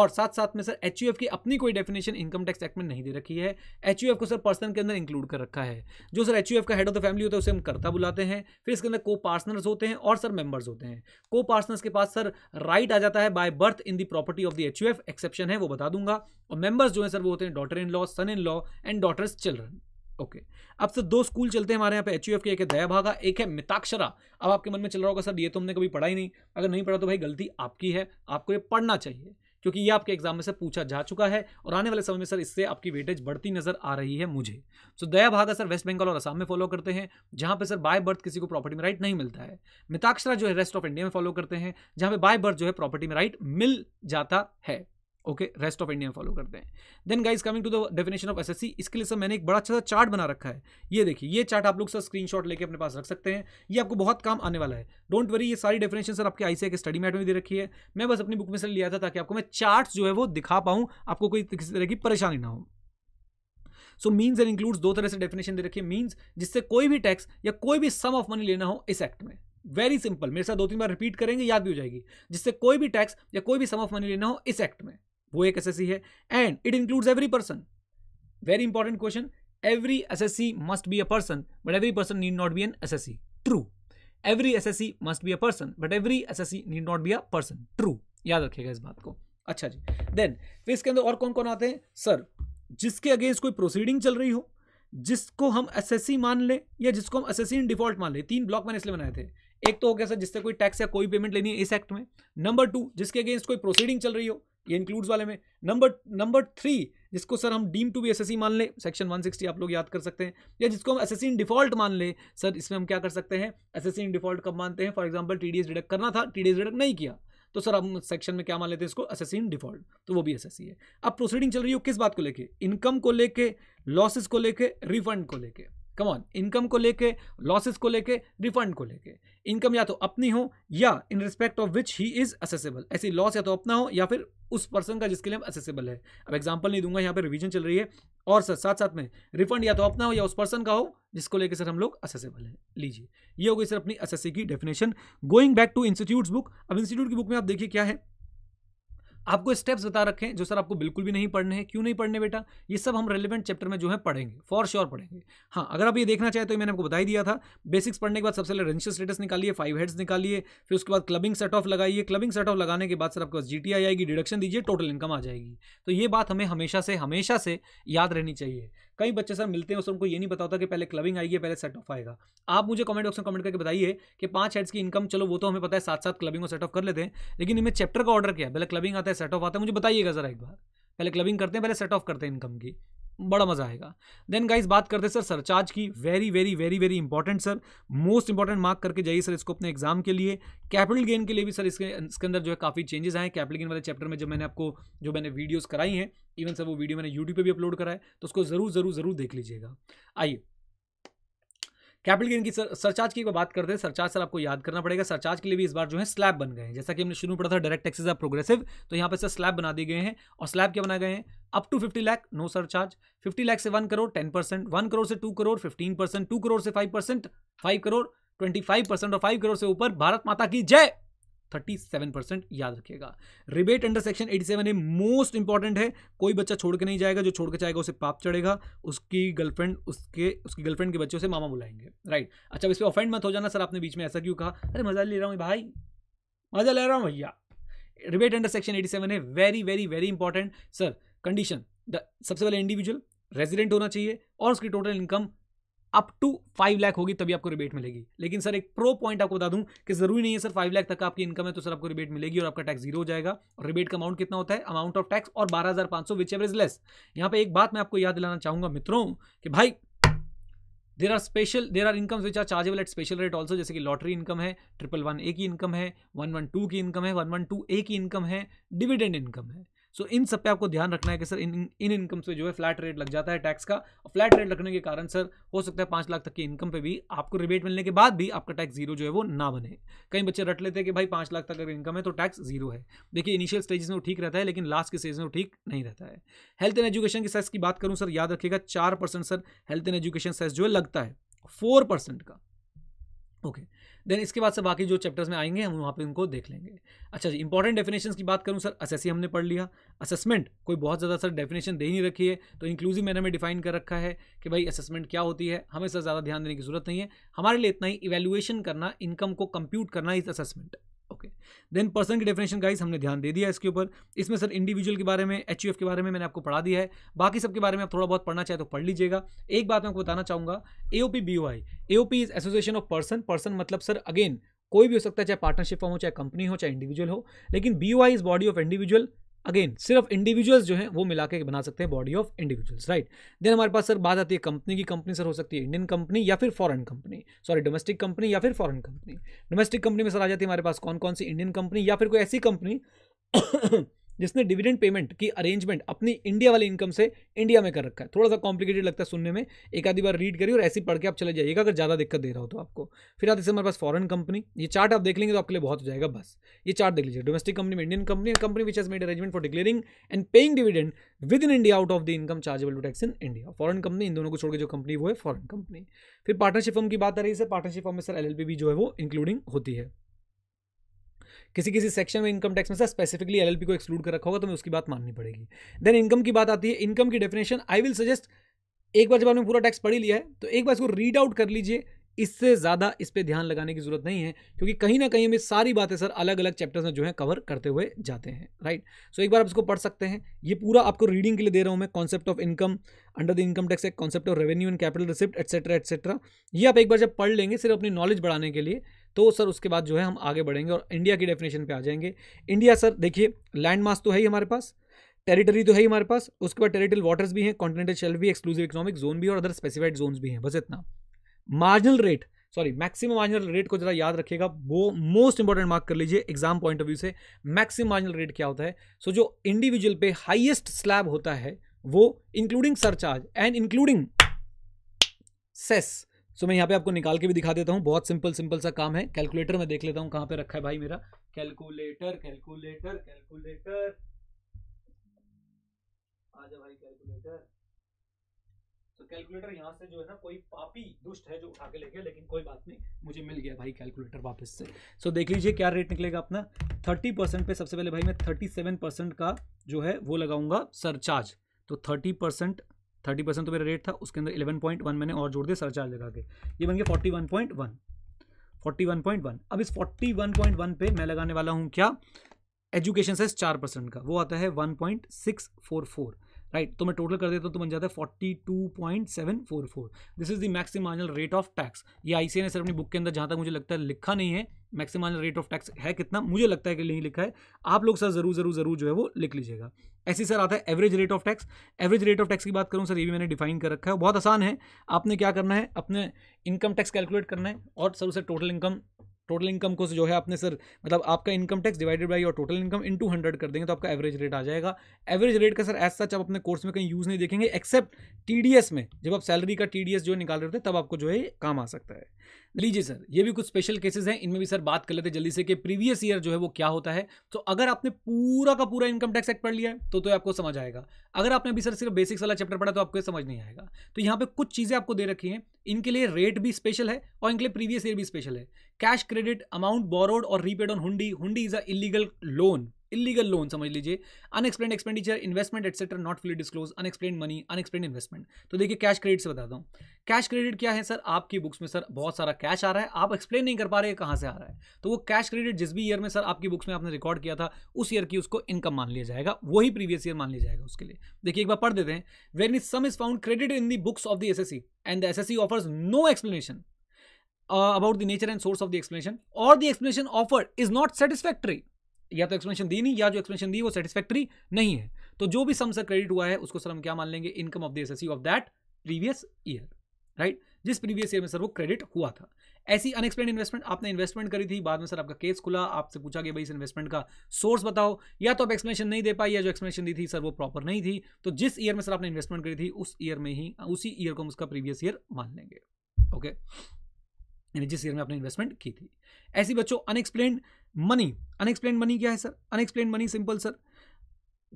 और साथ साथ में सर एच की अपनी कोई डेफिनेशन इनकम टैक्स एक्ट में नहीं दे रखी है एच यू एफ को सर पर्सन के अंदर इंक्लूड कर रखा है जो सर एच यू एफ का हेड ऑफ द फैमिली होता है उसे हम करता बुलाते हैं फिर इसके अंदर को पार्सनर्स होते हैं और सर मेंबर्स होते हैं को पार्सनर्स के पास सर राइट आ जाता है by birth in the property of the H U F exception है वो बता दूंगा और मेंबर्स जो है सर वो होते हैं daughter in law son in law and daughters children okay okay. अब सर दो स्कूल चलते हैं हमारे यहाँ पे एच यू एफ के एक है दया भागा एक है मिताक्षरा अब आपके मन में चल रहा होगा सर ये तो हमने कभी पढ़ा ही नहीं अगर नहीं पढ़ा तो भाई गलती आपकी है आपको ये पढ़ना चाहिए क्योंकि ये आपके एग्जाम में से पूछा जा चुका है और आने वाले समय में सर इससे आपकी वेटेज बढ़ती नजर आ रही है मुझे सो दया भागा सर वेस्ट बंगाल और असम में फॉलो करते हैं जहां पर सर बाय बर्थ किसी को प्रॉपर्टी में राइट नहीं मिलता है मिताक्षरा जो है रेस्ट ऑफ इंडिया में फॉलो करते हैं जहां पे बाय बर्थ जो है प्रॉपर्टी में राइट मिल जाता है okay rest of India follow करते हैं then guys coming to the definition of assessee इसके लिए सर मैंने एक बड़ा अच्छा सा चार्ट बना रखा है ये देखिए ये चार्ट आप लोग सर स्क्रीनशॉट लेके अपने पास रख सकते हैं ये आपको बहुत काम आने वाला है डोंट वरी ये सारी डेफिनेशन सर आपके आईसीआई के स्टडी मैट में दे रखी है मैं बस अपनी बुक में से लिया था ताकि आपको मैं चार्ट जो है वो दिखा पाऊँ आपको कोई किसी तरह की परेशानी ना हो सो मीन्स एंड इंक्लूड्स दो तरह से डेफिनेशन दे रखी है मीन्स जिससे कोई भी टैक्स या कोई भी सम ऑफ मनी लेना हो इस एक्ट में वेरी सिंपल मेरे साथ दो तीन बार रिपीट करेंगे याद भी हो जाएगी जिससे कोई भी टैक्स या कोई भी सम ऑफ मनी लेना हो इस एक्ट में वो एक एस है and it includes every person very important question every assessee must be a person but every person need not be an assessee true every assessee must be a person but every assessee need not be a person true याद रखिएगा इस बात को अच्छा जी then फिर इसके अंदर और कौन कौन आते हैं सर जिसके अगेंस्ट कोई प्रोसीडिंग चल रही हो जिसको हम एस एस सी मान लें या जिसको हम assessee in default मान लें तीन ब्लॉक मैंने इसलिए बनाए थे एक तो हो गया सर जिससे कोई टैक्स या कोई पेमेंट लेनी है इस एक्ट में नंबर टू जिसके अगेंस्ट कोई प्रोसीडिंग चल रही हो ये इंक्लूड्स वाले में नंबर नंबर थ्री जिसको सर हम डीम टू बी एसएससी मान लें सेक्शन 160 आप लोग याद कर सकते हैं या जिसको हम एसएससी इन डिफॉल्ट मान लें सर इसमें हम क्या कर सकते हैं एसएससी इन डिफॉल्ट कब मानते हैं फॉर एग्जांपल टीडीएस डिडक्ट करना था टीडीएस डिडक्ट नहीं किया तो सर हम सेक्शन में क्या मान लेते हैं इसको एसएससी इन डिफॉल्ट तो वो भी एसएससी है अब प्रोसीडिंग चल रही हो किस बात को लेकर इनकम को लेकर लॉसेस को लेकर रिफंड को लेकर कम ऑन इनकम को लेके लॉसेस को लेके रिफंड को लेके इनकम या तो अपनी हो या in respect of which he is assessable ऐसी लॉस या तो अपना हो या फिर उस पर्सन का जिसके लिए हम असेसेबल है अब एग्जांपल नहीं दूंगा यहाँ पे रिवीजन चल रही है और सर साथ साथ में रिफंड या तो अपना हो या उस पर्सन का हो जिसको लेके सर हम लोग असेसेबल है लीजिए ये हो गई सर अपनी असेसी की definition going back to institute book अब इंस्टीट्यूट की बुक में आप देखिए क्या है आपको स्टेप्स बता रखे हैं जो सर आपको बिल्कुल भी नहीं पढ़ने हैं क्यों नहीं पढ़ने बेटा ये सब हम रेलिवेंट चैप्टर में जो है पढ़ेंगे फॉर श्योर पढ़ेंगे हाँ अगर आप ये देखना चाहे तो मैंने आपको बताई दिया था बेसिक्स पढ़ने के बाद सबसे पहले रेंशियल स्टेटस निकालिए फाइव हेड्स निकालिए फिर उसके बाद क्लबिंग सेट ऑफ लगाइए क्लबिंग सेट ऑफ लगाने के बाद सर आपके पास जी आएगी डिडक्शन दीजिए टोटल इनकम आ जाएगी तो ये बात हमें हमेशा से हमेशा से याद रहनी चाहिए कई बच्चे सर मिलते हैं उस उनको ये नहीं पता कि पहले क्लबिंग आएगी पहले सेट ऑफ आएगा आप मुझे कमेंट बॉक्स में कमेंट करके बताइए कि पांच हेड्स की इनकम चलो वो तो हमें पता है साथ साथ क्लबिंग और सेट ऑफ कर लेते हैं लेकिन इनमें चैप्टर का ऑर्डर क्या है पहले क्लबिंग आता है सेट ऑफ आता है मुझे बताइएगा जरा एक बार पहले क्लबिंग करते हैं पहले सेट ऑफ करते हैं इनकम की बड़ा मज़ा आएगा देन गाइज बात करते सर सरचार्ज की very very very very important sir most important mark करके जाइए सर इसको अपने एग्जाम के लिए कैपिटल गेन के लिए भी सर इसके इसके अंदर जो है काफ़ी चेंजेस आए कैपिटल गेन वाले चैप्टर में जब मैंने आपको जो मैंने वीडियोज़ कराई हैं इवन सर वो वीडियो मैंने यूट्यूब पर भी अपलोड कराए तो उसको ज़रूर ज़रूर ज़रूर देख लीजिएगा आइए कैपिटल गेन की सरचार्ज की बात करते हैं सरचार्ज सर आपको याद करना पड़ेगा सरचार्ज के लिए भी इस बार जो है स्लैब बन गए हैं जैसा कि हमने शुरू पढ़ा था डायरेक्ट टैक्सेस आर प्रोग्रेसिव तो यहाँ पर सर स्लैब बना दिए गए हैं और स्लैब क्या बनाए गए हैं up to fifty lakh no surcharge fifty lakh से one crore ten percent one crore से two crore fifteen percent two crore से five percent five crore twenty five percent और फाइव करोड़ से ऊपर भारत माता की जय 37 याद रखिएगा rebate under section 87 A most important है कोई बच्चा छोड़ के नहीं जाएगा जो छोड़ के जाएगा उसे पाप चढ़ेगा उसकी गर्लफ्रेंड उसके उसकी गर्लफ्रेंड के बच्चों से मामा बुलाएंगे राइट अच्छा इस पर ऑफेंड मत हो जाना सर आपने बीच में ऐसा क्यों कहा अरे मजा ले रहा हूँ भाई मजा ले रहा हूँ भैया rebate under section eighty seven very very very important sir condition सबसे पहले इंडिविजुअल रेजिडेंट होना चाहिए और उसकी total income up to five lakh होगी तभी आपको रिबेट मिलेगी लेकिन सर एक प्रो पॉइंट आपको बता दूं कि जरूरी नहीं है सर फाइव लाख तक आपकी इनकम है तो सर आपको रिबेट मिलेगी और आपका टैक्स जीरो हो जाएगा और रिबेट का अमाउंट कितना होता है अमाउंट ऑफ टैक्स और बारह हजार पांच सौ विच एवरेज लेस यहाँ पर एक बात मैं आपको याद दिलाना चाहूंगा मित्रों कि भाई there are special there are income which are chargeable at special rate also जैसे कि लॉटरी इनकम है ट्रिपल वन ए की इनकम है वन वन टू की इनकम है वन वन टू ए की इनकम है डिविडेंड इनकम है सो so, इन सब पे आपको ध्यान रखना है कि सर इन इन इनकम से जो है फ्लैट रेट लग जाता है टैक्स का और फ्लैट रेट लगने के कारण सर हो सकता है पाँच लाख तक की इनकम पे भी आपको रिबेट मिलने के बाद भी आपका टैक्स जीरो जो है वो ना बने कई बच्चे रट लेते हैं कि भाई पाँच लाख तक अगर इनकम है तो टैक्स जीरो है देखिए इनिशियल स्टेजेस में वो ठीक रहता है लेकिन लास्ट के स्टेज में वो ठीक नहीं रहता है हेल्थ एंड एजुकेशन की सेस की बात करूँ सर याद रखिएगा चार sir health and education cess जो है लगता है फोर का ओके okay. देन इसके बाद से बाकी जो चैप्टर्स में आएंगे हम वहाँ पे उनको देख लेंगे अच्छा जी इंपॉर्टेंट डेफिनेशन की बात करूँ सर असेसी हमने पढ़ लिया असेसमेंट कोई बहुत ज़्यादा सर डेफिनेशन दे ही नहीं रखी है तो इंक्लूसिव मैंने में डिफाइन कर रखा है कि भाई असेसमेंट क्या होती है हमें सर ज़्यादा ध्यान देने की जरूरत नहीं है हमारे लिए इतना ही इवेल्युएशन करना इनकम को कंप्यूट करना is assessment okay then person की डेफिनेशन गाइस हमने ध्यान दे दिया इसके ऊपर इसमें सर इंडिविजुअल के बारे में एच के बारे में मैंने आपको पढ़ा दिया है बाकी सब के बारे में आप थोड़ा बहुत पढ़ना चाहे तो पढ़ लीजिएगा एक बात मैं आपको बताना चाहूँगा A O P B O I A O P is association of person person मतलब सर अगेन कोई भी हो सकता है चाहे पार्टनरशिप फॉर्म हो चाहे कंपनी हो चाहे इंडिविजुअल हो लेकिन B O I is body of individual again सिर्फ इंडिविजुअल्स जो है वो मिला के बना सकते हैं body of individuals right then हमारे पास सर बात आती है कंपनी की कंपनी सर हो सकती है इंडियन कंपनी या फिर foreign company sorry domestic company या फिर फॉरन कंपनी डोमेस्टिक कंपनी में सर आ जाती है हमारे पास कौन कौन सी इंडियन कंपनी या फिर कोई ऐसी कंपनी जिसने डिविडेंड पेमेंट की अरेंजमेंट अपनी इंडिया वाली इनकम से इंडिया में कर रखा है थोड़ा सा कॉम्प्लिकेटेड लगता है सुनने में एक आधी बार रीड करिए और ऐसी पढ़ के आप चले जाइएगा अगर ज़्यादा दिक्कत दे रहा हो तो आपको फिर आते हमारे पास फॉरन कंपनी ये चार्ट आप देख लेंगे तो आपके लिए बहुत हो जाएगा बस ये चार्ट देख लीजिए डोमेस्टिक कंपनी में Indian company company which has made arrangement for declaring and paying dividend within India out of the income chargeable to tax in India foreign company इन दोनों को छोड़ के जो कंपनी वो है फॉरन कंपनी फिर पार्टनरशिप फॉर्म की बात आ रही है पार्टनरशिप फॉर्म में सर एल भी जो है वो इंक्लूडिंग होती है किसी किसी सेक्शन में इनकम टैक्स में से स्पेसिफिकली एल को एक्सक्लूड कर रखा होगा तो मैं उसकी बात माननी पड़ेगी देन इनकम की बात आती है इनकम की डेफिनेशन आई विल सजेस्ट एक बार जब आपने पूरा टैक्स पढ़ी लिया है तो एक बार इसको रीड आउट कर लीजिए इससे ज़्यादा इस पर ध्यान लगाने की जरूरत नहीं है क्योंकि कहीं ना कहीं हमें सारी बातें सर अलग अलग चैप्टर्स में जो है कवर करते हुए जाते हैं राइट सो एक बार आप इसको पढ़ सकते हैं ये पूरा आपको रीडिंग के लिए दे रहा हूँ मैं concept of income under the income tax एक concept of revenue and capital receipt etcetera etcetera ये आप एक बार जब पढ़ लेंगे सिर्फ अपनी नॉलेज बढ़ाने के लिए तो सर उसके बाद जो है हम आगे बढ़ेंगे और इंडिया की डेफिनेशन पे आ जाएंगे इंडिया सर देखिए लैंड मास तो है ही हमारे पास टेरिटरी तो है ही हमारे पास उसके बाद टेरिटल वाटर्स भी हैं कॉन्टिनेंटल शेल्फ भी एक्सक्लूसिव इकोनॉमिक जोन भी और अदर स्पेसिफाइड जोन भी हैं बस इतना marginal rate sorry maximum marginal rate को जरा याद रखिएगा वो मोस्ट इंपॉर्टेंट मार्क कर लीजिए एग्जाम पॉइंट ऑफ व्यू से मैक्सिमम मार्जिनल रेट क्या होता है सो so, जो इंडिविजुअल पे हाईएस्ट स्लैब होता है वो including surcharge and including cess so मैं यहाँ पे आपको निकाल के भी दिखा देता हूँ बहुत सिंपल सिंपल सा काम है कैलकुलेटर में देख लेता हूँ कहाँ पे रखा है भाई मेरा कैलकुलेटर कैलकुलेटर कैलकुलेटर आजा भाई कैलकुलेटर तो कैलकुलेटर यहाँ से जो है ना कोई पापी दुष्ट है जो उठा के ले गया लेकिन कोई बात नहीं मुझे मिल गया भाई कैलकुलेटर वापस से सो देख लीजिए क्या रेट निकलेगा अपना थर्टी परसेंट पे सबसे पहले भाई मैं थर्टी सेवन परसेंट का जो है वो लगाऊंगा सरचार्ज तो थर्टी परसेंट थर्टी परसेंट तो मेरा रेट था उसके अंदर इलेवन पॉइंट वन मैंने और जोड़ दिया सरचार्ज लगा के ये बन गया forty one point one forty one point one अब इस फोर्टी वन पॉइंट वन पे मैं लगाने वाला हूँ क्या एजुकेशन से चार परसेंट का वो आता है one point six four four right तो मैं टोटल कर देता हूँ तो बन जाता है forty two point seven four four this is the maxim marginal rate of tax ये आई ने सर अपनी बुक के अंदर जहाँ तक मुझे लगता है लिखा नहीं है मार्जिनल रेट ऑफ टैक्स है कितना मुझे लगता है कि नहीं लिखा है आप लोग सर जरूर जरूर जरूर जो है वो लिख लीजिएगा ऐसे सर आता है average rate of tax average rate of tax की बात करूँ सर ये भी मैंने डिफाइन कर रखा है बहुत आसान है आपने क्या करना है अपने इनकम टैक्स कैलकुलेट करना है और सर उसे टोटल इनकम टोटल इनकम को जो है आपने सर मतलब आपका income tax divided by your total income into hundred कर देंगे तो आपका एवरेज रेट आ जाएगा एवरेज रेट का सर एज सच आप अपने कोर्स में कहीं यूज़ नहीं देखेंगे एक्सेप्ट टी में जब आप सैलरी का टी जो निकाल रहे होते हैं तब आपको जो है काम आ सकता है लीजिए सर ये भी कुछ स्पेशल केसेस हैं इनमें भी सर बात कर लेते हैं जल्दी से कि प्रीवियस ईयर जो है वो क्या होता है तो अगर आपने पूरा का पूरा इनकम टैक्स एक्ट पढ़ लिया है तो तो आपको समझ आएगा अगर आपने अभी सर सिर्फ बेसिक्स वाला चैप्टर पढ़ा तो आपको समझ नहीं आएगा तो यहाँ पे कुछ चीज़ें आपको दे रखी हैं इनके लिए रेट भी स्पेशल है और इनके लिए प्रीवियस ईयर भी स्पेशल है कैश क्रेडिट अमाउंट बोरोड और repaid on hundi hundi is a illegal loan illegal loan समझ लीजिए unexplained expenditure investment etcetera not fully disclosed unexplained money unexplained investment तो देखिए कैश क्रेडिट से बताता हूँ कैश क्रेडिट क्या है सर आपकी बुक्स में सर बहुत सारा कैश आ रहा है आप एक्सप्लेन नहीं कर पा रहे कहाँ से आ रहा है तो वो कैश क्रेडिट जिस भी ईयर में सर आपकी बुक्स में आपने रिकॉर्ड किया था उस ईयर की उसको इनकम मान लिया जाएगा वही प्रीवियस ईयर मान लिया जाएगा उसके लिए देखिए एक बार पढ़ देते हैं when is sum is found credit in the books of the assessee and the assessee offers no explanation uh, about the nature and source of the explanation or the explanation offered is not satisfactory या तो explanation दी नहीं या जो explanation दी वो satisfactory नहीं है तो जो भी सम सर क्रेडिट हुआ है उसको सर हम क्या मान लेंगे income of the assessee of that previous year right जिस प्रीवियस ईयर में सर वो क्रेडिट हुआ था ऐसी अनएक्सप्लेन इन्वेस्टमेंट आपने इन्वेस्टमेंट करी थी बाद में सर आपका केस खुला आपसे पूछा गया भाई इस इन्वेस्टमेंट का सोर्स बताओ या तो आप एक्सप्लेनेशन नहीं दे पाए या जो एक्सप्लेनेशन दी थी सर वो प्रॉपर नहीं थी तो जिस ईयर में सर आपने इन्वेस्टमेंट करी थी उस ईयर में ही उसी ईयर को हम उसका प्रीवियस ईयर मान लेंगे ओके okay? यानी जिस ईयर में आपने इन्वेस्टमेंट की थी ऐसी बच्चों अनएक्सप्लेन मनी अनएक्सप्लेन मनी क्या है sir unexplained money simple sir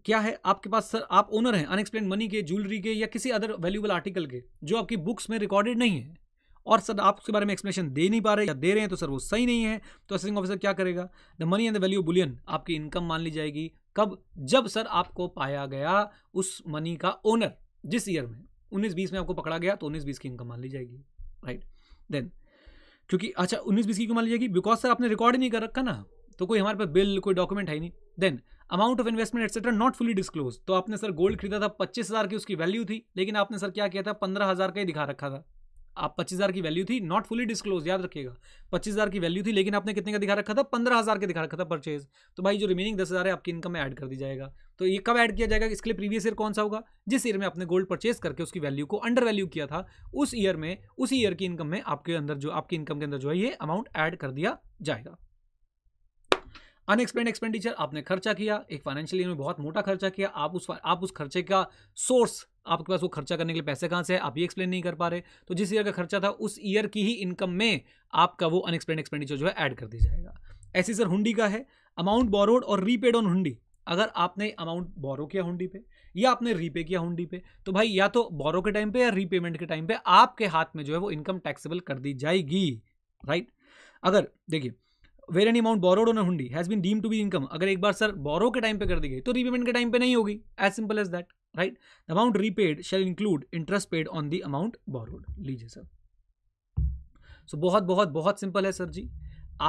क्या है आपके पास सर आप ओनर हैं अनएक्सप्लेन मनी के ज्वेलरी के या किसी अदर वैल्यूबल आर्टिकल के जो आपकी बुक्स में रिकॉर्डेड नहीं है और सर आप उसके बारे में एक्सप्लेनेशन दे नहीं पा रहे या दे रहे हैं तो सर वो सही नहीं है तो असिंग ऑफिसर क्या करेगा the money and the value bullion आपकी इनकम मान ली जाएगी कब जब सर आपको पाया गया उस मनी का ओनर जिस ईयर में उन्नीस बीस में आपको पकड़ा गया तो उन्नीस बीस की इनकम मान ली जाएगी राइट देन क्योंकि अच्छा उन्नीस बीस की क्यों मान लीजिए कि बिकॉज सर आपने रिकॉर्ड ही नहीं कर रखा ना तो कोई हमारे पास बिल कोई डॉक्यूमेंट है ही नहीं then amount of investment etcetera not fully disclosed तो आपने सर गोल्ड खरीदा था पच्चीस हज़ार की उसकी वैल्यू थी लेकिन आपने सर क्या किया था पंद्रह हज़ार का ही दिखा रखा था आप पच्चीस हज़ार की वैल्यू थी नॉट फुली डिस्क्लोज याद रखिएगा पच्चीस हज़ार की वैल्यू थी लेकिन आपने कितने का दिखा रखा था पंद्रह हज़ार का दिखा रखा था परचेज तो भाई जो रिमेनिंग दस हज़ार है आपकी इनकम में ऐड कर दी जाएगा तो ये कब ऐड किया जाएगा इसके लिए प्रीवियस ईयर कौन सा होगा जिस ईयर में आपने गोल्ड परचेज करके उसकी वैल्यू को अंडर वैल्यू किया था उस ईयर में उस ईयर की इनकम में आपके अंदर जो आपकी इनकम के अंदर जो है ये अमाउंट ऐड कर दिया जाएगा अनएक्सपेंड एक्सपेंडिचर आपने खर्चा किया एक फाइनेंशियल ईयर में बहुत मोटा खर्चा किया आप उस आप उस खर्चे का सोर्स आपके पास वो खर्चा करने के लिए पैसे कहाँ से है आप ये एक्सप्लेन नहीं कर पा रहे तो जिस ईयर का खर्चा था उस ईयर की ही इनकम में आपका वो अनएक्सप्लेन एक्सपेंडिचर जो है ऐड कर दिया जाएगा ऐसी सर हुंडी का है अमाउंट बोरोड और रीपेड ऑन हुंडी अगर आपने अमाउंट बोरो किया हुंडी पे या आपने रीपे किया हुंडी पे तो भाई या तो बोरो के टाइम पे या रीपेमेंट के टाइम पे आपके हाथ में जो है वो इनकम टैक्सेबल कर दी जाएगी राइट अगर देखिए where an amount borrowed on hundi has been deemed to be income अगर एक बार सर बोरो के टाइम पे कर दी गई तो रीपेमेंट के टाइम पे नहीं होगी as simple as that right the amount repaid shall include interest paid on the amount borrowed लीजिए सर सो so, बहुत बहुत बहुत सिंपल है सर जी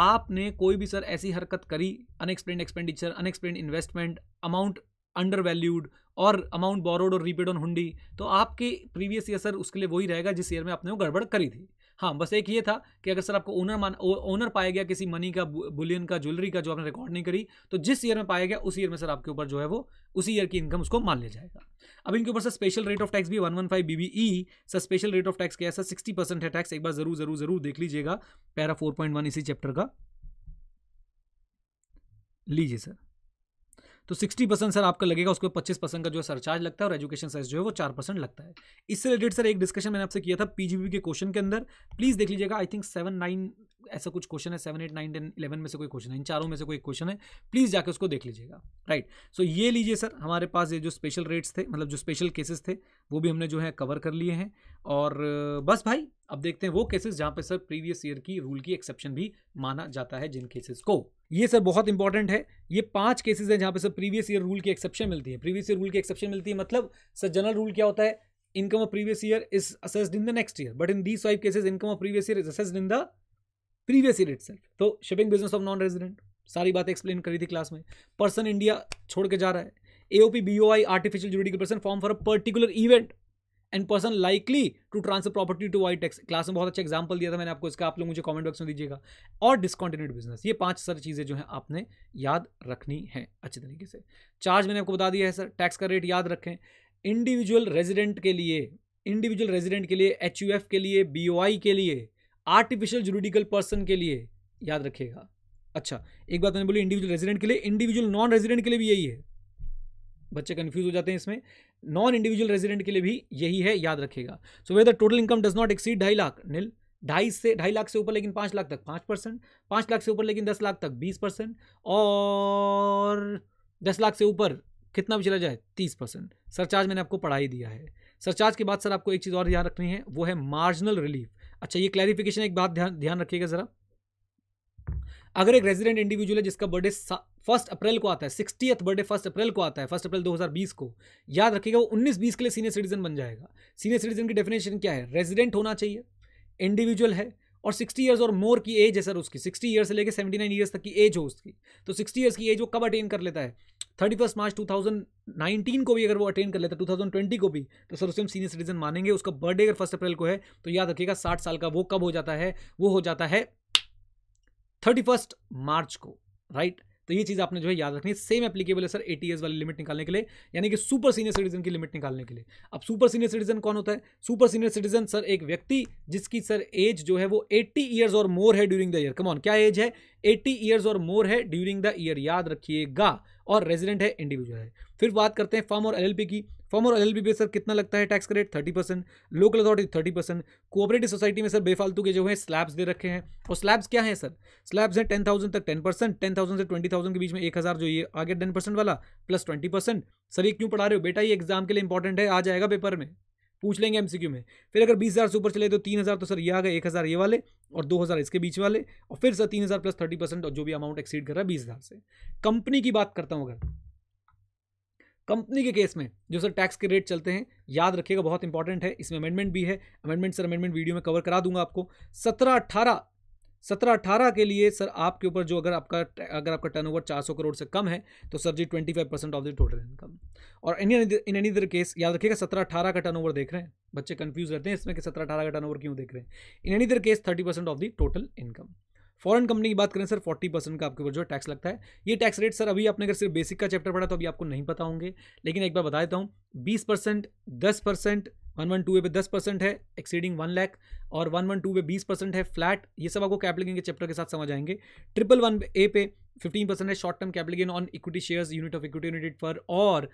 आपने कोई भी सर ऐसी हरकत करी unexplained expenditure unexplained investment amount undervalued और अमाउंट बोरोड और रीपेड ऑन हुंडी तो आपके प्रीवियस ईयर सर उसके लिए वही रहेगा जिस ईयर में आपने वो गड़बड़ करी थी हाँ बस एक ये था कि अगर सर आपको ओनर मान ओनर पाया गया किसी मनी का बुलियन का ज्वेलरी का जो आपने रिकॉर्ड नहीं करी तो जिस ईयर में पाया गया उस ईयर में सर आपके ऊपर जो है वो उसी ईयर की इनकम उसको मान लिया जाएगा अब इनके ऊपर sir special rate of tax भी one one five BBE sir special rate of tax क्या है सर सिक्सटी परसेंट है टैक्स एक बार जरूर जरूर जरूर देख लीजिएगा पैरा फोर पॉइंट वन इसी चैप्टर का लीजिए सर तो सिक्सटी परसेंट सर आपका लगेगा उसको पच्चीस परसेंट का जो है सरचार्ज लगता है और एजुकेशन साइज जो है वो चार परसेंट लगता है इससे रिलेटेड सर एक डिस्कशन मैंने आपसे किया था पीजीबी के क्वेश्चन के अंदर प्लीज़ देख लीजिएगा आई थिंक सेवन नाइन ऐसा कुछ क्वेश्चन है seven eight nine ten eleven में से कोई क्वेश्चन है इन चारों में से कोई क्वेश्चन है प्लीज़ जाकर उसको देख लीजिएगा राइट सो so, ये लीजिए सर हमारे पास ये जो स्पेशल रेट्स थे मतलब जो स्पेशल केसेस थे वो भी हमने जो है कवर कर लिए हैं और बस भाई अब देखते हैं वो केसेस जहाँ पे सर प्रीवियस ईयर की रूल की एक्सेप्शन भी माना जाता है जिन केसेस को ये सर बहुत इंपॉर्टेंट है ये पांच केसेस हैं जहाँ पे सर प्रीवियस ईयर रूल की एक्सेप्शन मिलती है प्रीवियस ईयर रूल की एक्सेप्शन मिलती है मतलब सर जनरल रूल क्या होता है income of previous year is assessed in the next year but in these five cases income of previous year is assessed in the previous year it तो shipping business of non resident सारी बातें explain करी थी class में person India छोड़ के जा रहा है AOP I artificial juridical person form for a particular event and person likely to transfer property to why tax class में बहुत अच्छा एग्जाम्पल दिया था मैंने आपको इसका आप लोग मुझे कॉमेंट बॉक्स में दीजिएगा और डिस्कॉन्टिन्यूड बिजनेस ये पांच सारी चीज़ें जो है आपने याद रखनी है अच्छे तरीके से चार्ज मैंने आपको बता दिया है सर टैक्स का रेट याद रखें इंडिविजुअल रेजिडेंट के लिए इंडिविजुअल रेजिडेंट के लिए एच यू एफ के लिए बी ओ आई के लिए आर्टिफिशियल जुडिकल पर्सन के लिए याद रखिएगा अच्छा एक बात मैंने बोली इंडिविजुअल रेजिडेंट के लिए इंडिविजुअल नॉन रेजिडेंट के लिए भी यही है बच्चे कन्फ्यूज हो जाते हैं इसमें नॉन इंडिविजुअल रेजिडेंट के लिए भी यही है याद रखेगा so whether total income does not exceed ढाई लाख नील ढाई से ढाई लाख से ऊपर लेकिन पाँच लाख तक पाँच परसेंट पाँच लाख से ऊपर लेकिन दस लाख तक बीस परसेंट और दस लाख से ऊपर कितना भी चला जाए तीस परसेंट सरचार्ज मैंने आपको पढ़ा ही दिया है सरचार्ज के बाद सर आपको एक चीज़ और ध्यान रखनी है वो है मार्जिनल रिलीफ अच्छा ये क्लैरिफिकेशन एक बात ध्यान ध्यान रखिएगा ज़रा अगर एक रेजिडेंट इंडिविजुअल है जिसका बर्थडे फर्स्ट अप्रैल को आता है सिक्सटीथ बर्थडे फर्स्ट अप्रैल को आता है फर्स्ट अप्रैल 2020 को याद रखिएगा वो उन्नीस बीस के लिए सीनियर सिटीजन बन जाएगा सीनियर सिटीजन की डेफिनेशन क्या है रेजिडेंट होना चाहिए इंडिविजुअल है और सिक्सटी ईयर्स और मोर की एज है सर उसकी सिक्सटी ईयर से लेकर सेवेंटी नाइन ईयर्स तक की एज हो उसकी तो सिक्सटी ईयर्स की एज वो कब अटेन कर लेता है thirty first March two thousand nineteen को भी अगर वो अटेंड कर लेता है टू थाउजेंड ट्वेंटी को भी तो सर उसे हम सीनियर सिटीजन मानेंगे उसका बर्थडे अगर फर्स्ट अप्रैल को है तो याद रखिएगा साठ साल का वो कब हो जाता है वो हो जाता है थर्टी फर्स्ट मार्च को राइट तो ये चीज़ आपने जो है याद रखनी है सेम एप्लीकेबल है सर ए वाली लिमिट निकालने के लिए यानी कि सुपर सीनियर सिटीजन की लिमिट निकालने के लिए अब सुपर सीनियर सिटीजन कौन होता है सुपर सीनियर सिटीजन सर एक व्यक्ति जिसकी सर एज जो है वो 80 ईयर्स और मोर है during the year come on क्या एज है 80 ईयर्स और मोर है ड्यूरिंग द ईयर याद रखिएगा और रेजिडेंट है इंडिविजुअल है फिर बात करते हैं फॉर्म और एल की फॉर्मर एल एल सर कितना लगता है tax rate thirty percent local authority thirty percent cooperative society में सर बेफालतू के जो है स्लैब्स दे रखे हैं और स्लैब्स क्या है सर स्लैब्स हैं टेन थाउजेंड तक टेन परसेंट टेन थाउजेंड से ट्वेंटी थाउजेंड के बीच में एक हज़ार जो ये आगे टेन परसेंट वाला प्लस ट्वेंटी परसेंट सर ये क्यों पढ़ा रहे हो बेटा ये एग्जाम के लिए इंपॉर्टेंट है आ जाएगा पेपर में पूछ लेंगे एमसीक्यू में फिर अगर बीस हज़ार से ऊपर चले तो तीन हज़ार तो सर ये आ गए एक हज़ार ये वाले और दो हज़ार इसके बीच वाले और फिर सर तीन हज़ार प्लस थर्टी परसेंट और जो भी अमाउंट एक्सीड कर रहा है बीस हज़ार से कंपनी की बात करता हूँ अगर कंपनी के केस में जो सर टैक्स के रेट चलते हैं याद रखिएगा बहुत इंपॉर्टेंट है इसमें अमेंडमेंट भी है अमेंडमेंट सर अमेंडमेंट वीडियो में कवर करा दूंगा आपको सत्रह अट्ठारह सत्रह अट्ठारह के लिए सर आपके ऊपर जो अगर आपका अगर आपका टर्न ओवर चार सौ करोड़ से कम है तो sir ji twenty five percent of the total income और in in any other case याद रखिएगा सत्रह अठारह का टर्न ओवर देख रहे हैं बच्चे कंफ्यूज रहते हैं इसमें कि सत्रह अठारह का टर्न ओवर क्यों देख रहे हैं in any other case thirty percent of the total income foreign company की बात करें सर फोर्टी परसेंट का आपके ऊपर जो टैक्स लगता है ये टैक्स रेट सर अभी आपने अगर सिर्फ बेसिक का चैप्टर पढ़ा तो अभी आपको नहीं पता होंगे लेकिन एक बार बता देता हूँ बीस परसेंट दस percent one one two A पे दस परसेंट है एक्सीडिंग वन लैख और वन वन टू पे बीस परसेंट है फ्लैट ये सब आपको कैपिटल के चैप्टर के साथ समझ आएंगे ट्रिपल वन ए पे फिफ्टीन परसेंट है short term capital gain on equity shares unit of equity unit for और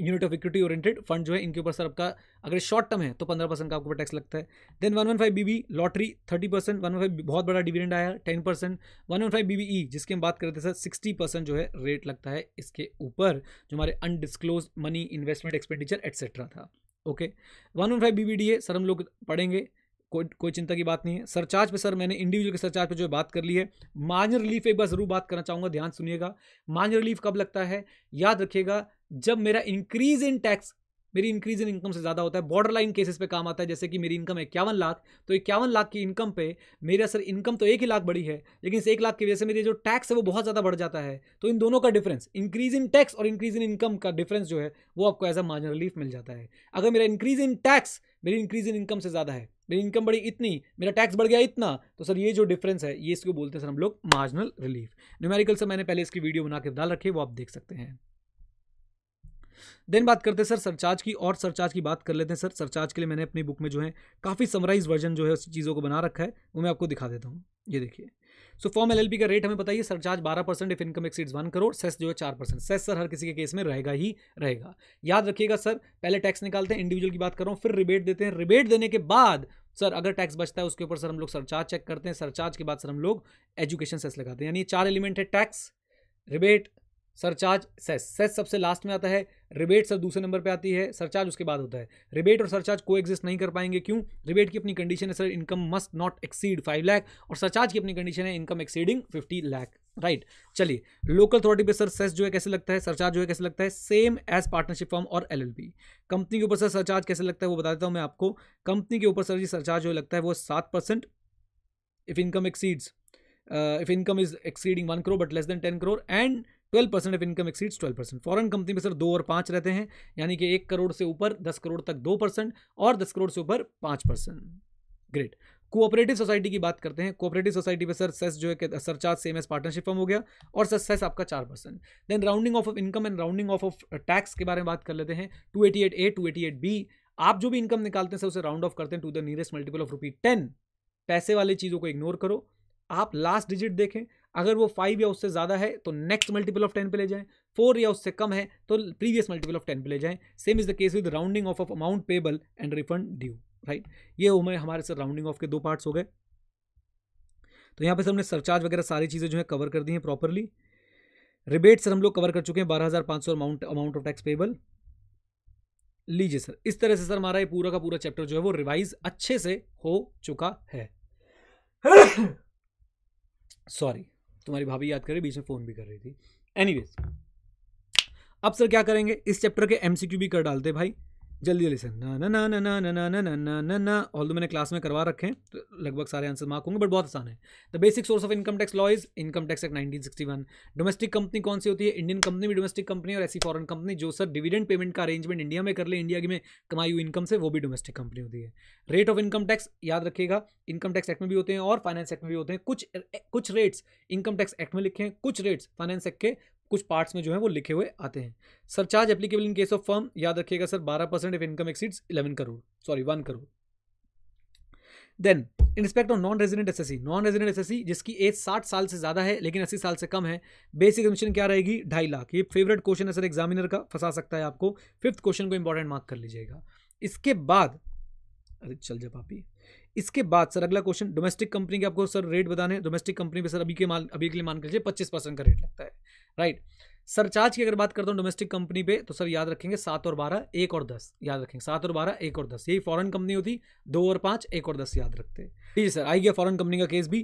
unit of equity oriented fund जो है इनके ऊपर सर आपका अगर शॉर्ट टर्म है तो पंद्रह परसेंट का आपको टैक्स लगता है then one one five BB lottery thirty percent one one five बहुत बड़ा डिविडेंड आया ten percent one one five BBE जिसकी हम बात करते हैं सर सिक्सटी परसेंट जो है रेट लगता है इसके ऊपर जो हमारे undisclosed money investment expenditure etcetera था okay one one five D A sir हम लोग पढ़ेंगे कोई कोई चिंता की बात नहीं है सरचार्ज पे सर मैंने इंडिविजुअल के सरचार्ज पे जो बात कर ली है मार्जिन रिलीफ एक बार ज़रूर बात करना चाहूँगा ध्यान सुनिएगा मार्जिन रिलीफ कब लगता है याद रखिएगा जब मेरा इंक्रीज इन टैक्स मेरी इंक्रीज इन इनकम से ज़्यादा होता है बॉर्डर लाइन केसेस पे काम आता है जैसे कि मेरी इनकम है इक्यावन लाख तो इक्यावन लाख की इनकम पे मेरा सर इनकम तो एक ही लाख बड़ी है लेकिन इस एक लाख की वजह से मेरी जो टैक्स है वो बहुत ज़्यादा बढ़ जाता है तो इन दोनों का डिफरेंस इंक्रीज इन टैक्स और इंक्रीज इन इनकम का डिफरेंस जो है वो आपको एज अ मार्जिन रिलीफ मिल जाता है अगर मेरा इंक्रीज इन टैक्स मेरी इंक्रीज इन इनकम से ज़्यादा है मेरी इनकम बढ़ी इतनी मेरा टैक्स बढ़ गया इतना तो सर ये जो डिफरेंस है ये इसको बोलते हैं सर हम लोग मार्जिनल रिलीफ न्यूमेरिकल से मैंने पहले इसकी वीडियो बना के डाल रखी है वो आप देख सकते हैं देन बात करते हैं सर सरचार्ज की और सरचार्ज की बात कर लेते हैं सर सरचार्ज के लिए मैंने अपनी बुक में जो है काफ़ी समराइज वर्जन जो है उस चीज़ों को बना रखा है वो मैं आपको दिखा देता हूँ ये देखिए सो फॉर्म एल का रेट हमें बताइए सरचार्ज बारह percent if income exceeds one crore cess जो है चार परसेंट सेस सर हर किसी के केस में रहेगा ही रहेगा याद रखिएगा सर पहले टैक्स निकालते हैं इंडिविजुअल की बात कर रहा हूँ फिर रिबेट देते हैं रिबेट देने के बाद सर अगर टैक्स बचता है उसके ऊपर सर हम लोग सरचार्ज चेक करते हैं सरचार्ज के बाद सर हम लोग एजुकेशन सेस लगाते हैं यानी चार एलिमेंट है tax rebate surcharge cess cess सबसे लास्ट में आता है रिबेट सब दूसरे नंबर पे आती है सरचार्ज उसके बाद होता है रिबेट और सरचार्ज को एग्जिस्ट नहीं कर पाएंगे क्यों रिबेट की अपनी कंडीशन है sir income must not exceed five lakh और सरचार्ज की अपनी कंडीशन है income exceeding fifty lakh right चलिए लोकल अथॉरिटी पे सर सेस जो है कैसे लगता है सरचार्ज जो है कैसे लगता है सेम एज पार्टनरशिप फॉर्म और एल कंपनी के ऊपर सर सरचार्ज कैसे लगता है वो बता देता हूँ मैं आपको कंपनी के ऊपर सर जी सरचार्ज जो लगता है वो सात percent if income exceeds if income is exceeding one crore but less than ten crore and twelve percent of income exceeds twelve percent foreign company में सर दो और पाँच रहते हैं यानी कि एक करोड़ से ऊपर दस करोड़ तक दो परसेंट और दस करोड़ से ऊपर पाँच परसेंट ग्रेट कोऑपरेटिव सोसाइटी की बात करते हैं कोऑपरेटिव सोसाइटी में सर सेस जो है surcharge same as partnership firm हो गया और सर सेस आपका चार percent then rounding off of income and rounding off of tax के बारे में बात कर लेते हैं two eighty eight A two eighty eight B आप जो भी इनकम निकालते हैं सर उसे राउंड ऑफ करते हैं to the nearest multiple of rupee ten पैसे वाली चीज़ों को इग्नोर करो आप लास्ट डिजिट देखें अगर वो फाइव या उससे ज़्यादा है तो नेक्स्ट मल्टीपल ऑफ टेन पे ले जाएं फोर या उससे कम है तो प्रीवियस मल्टीपल ऑफ टेन पे ले जाएं same is the case with rounding off of amount payable and refund due right ये हमें हमारे से राउंडिंग ऑफ के दो पार्ट्स हो गए तो यहाँ पर सर हमने सरचार्ज वगैरह सारी चीज़ें जो है कवर कर दी हैं प्रॉपरली रिबेट सर हम लोग कवर कर चुके हैं बारह हज़ार पांच सौ amount amount of tax payable लीजिए सर इस तरह से सर हमारा ये पूरा का पूरा चैप्टर जो है वो रिवाइज अच्छे से हो चुका है सॉरी तुम्हारी भाभी याद करे बीच में फ़ोन भी कर रही थी एनी अब सर क्या करेंगे इस चैप्टर के एमसीक्यू भी कर डालते भाई जल्दी जल्दी से ना ना ना ना ना ना ना ना ना ना ना ना ऑल मैंने क्लास में करवा रखे हैं तो लगभग सारे आंसर मार्क होंगे बट बहुत आसान है the basic source of income tax law is income tax act 1961 domestic company कौन सी होती है इंडियन कंपनी भी डोमेस्टिक कंपनी और ऐसी फॉरन कंपनी जो सर डिविडेंड पेमेंट का अरेंजमेंट इंडिया में कर ले इंडिया की में कमाई हुई इनकम से वो भी डोमेस्टिक कंपनी होती है रेट ऑफ इनकम टैक्स याद रखिएगा इनकम टैक्स एक्ट में भी होते हैं और फाइनेंस एक्ट में भी होते हैं कुछ कुछ रेट्स इनकम टैक्स एक्ट में लिखे हैं कुछ रेट्स फाइनेंस एक्ट के कुछ पार्ट्स में जो है वो लिखे हुए आते हैं surcharge applicable in case of firm याद रखिएगा सर बारह percent if income exceeds eleven crore sorry one crore then inspect of non resident S non resident S जिसकी एज साठ साल से ज़्यादा है लेकिन अस्सी साल से कम है बेसिक एडमिशन क्या रहेगी ढाई लाख ये फेवरेट क्वेश्चन है सर एग्जामिनर का फंसा सकता है आपको फिफ्थ क्वेश्चन को इंपॉर्टेंट मार्क कर लीजिएगा इसके बाद अरे चल जा पापी इसके बाद सर अगला क्वेश्चन डोमेस्टिक कंपनी के आपको सर रेट बताने हैं डोमेस्टिक कंपनी पे सर अभी के माल अभी के लिए मान के लीजिए पच्चीस परसेंट का रेट लगता है राइट सर चार्ज की अगर बात करता हूँ डोमेस्टिक कंपनी पे तो सर याद रखेंगे सात और बारह एक और दस याद रखेंगे सात और बारह एक और दस यही फॉरन कंपनी होती दो और पाँच एक और दस याद रखते ठीक है सर आई गया फॉरन कंपनी का केस भी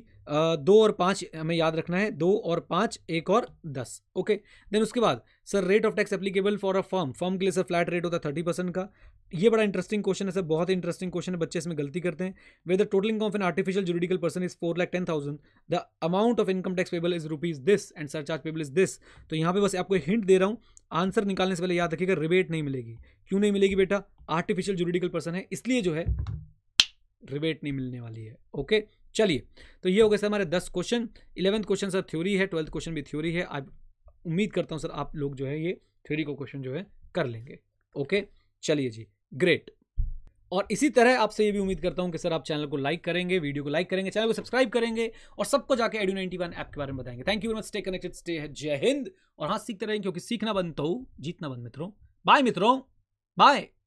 दो और पाँच हमें याद रखना है दो और पाँच एक और दस ओके देन उसके बाद sir rate of tax applicable for a firm firm के लिए सर फ्लैट रेट होता है थर्टी परसेंट का ये बड़ा इंटरेस्टिंग क्वेश्चन है सर बहुत ही इंटरेस्टिंग क्वेश्चन है बच्चे इसमें गलती करते हैं whether income of an artificial juridical person is four lakh ten thousand the amount of income tax payable is rupees this and surcharge payable is this तो यहाँ पे बस आपको हिंट दे रहा हूँ आंसर निकालने से पहले याद रखिएगा रिबेट नहीं मिलेगी क्यों नहीं मिलेगी बेटा आर्टिफिशियल जुडिकल पर्सन है इसलिए जो है रिबेट नहीं मिलने वाली है ओके चलिए तो ये हो गया सर हमारे दस question eleventh question sir theory है ट्वेल्थ क्वेश्चन भी थ्योरी है आप उम्मीद करता हूँ सर आप लोग जो है ये थ्योरी को क्वेश्चन जो है कर लेंगे ओके चलिए जी ग्रेट और इसी तरह आपसे ये भी उम्मीद करता हूँ कि सर आप चैनल को लाइक करेंगे वीडियो को लाइक करेंगे चैनल को सब्सक्राइब करेंगे और सबको जाके एडू नाइनटी वन ऐप के बारे में बताएंगे thank you much stay connected stay है जय हिंद और हाँ सीखते रहेंगे क्योंकि सीखना बंद तो जीतना बंद मित्रों बाय मित्रों बाय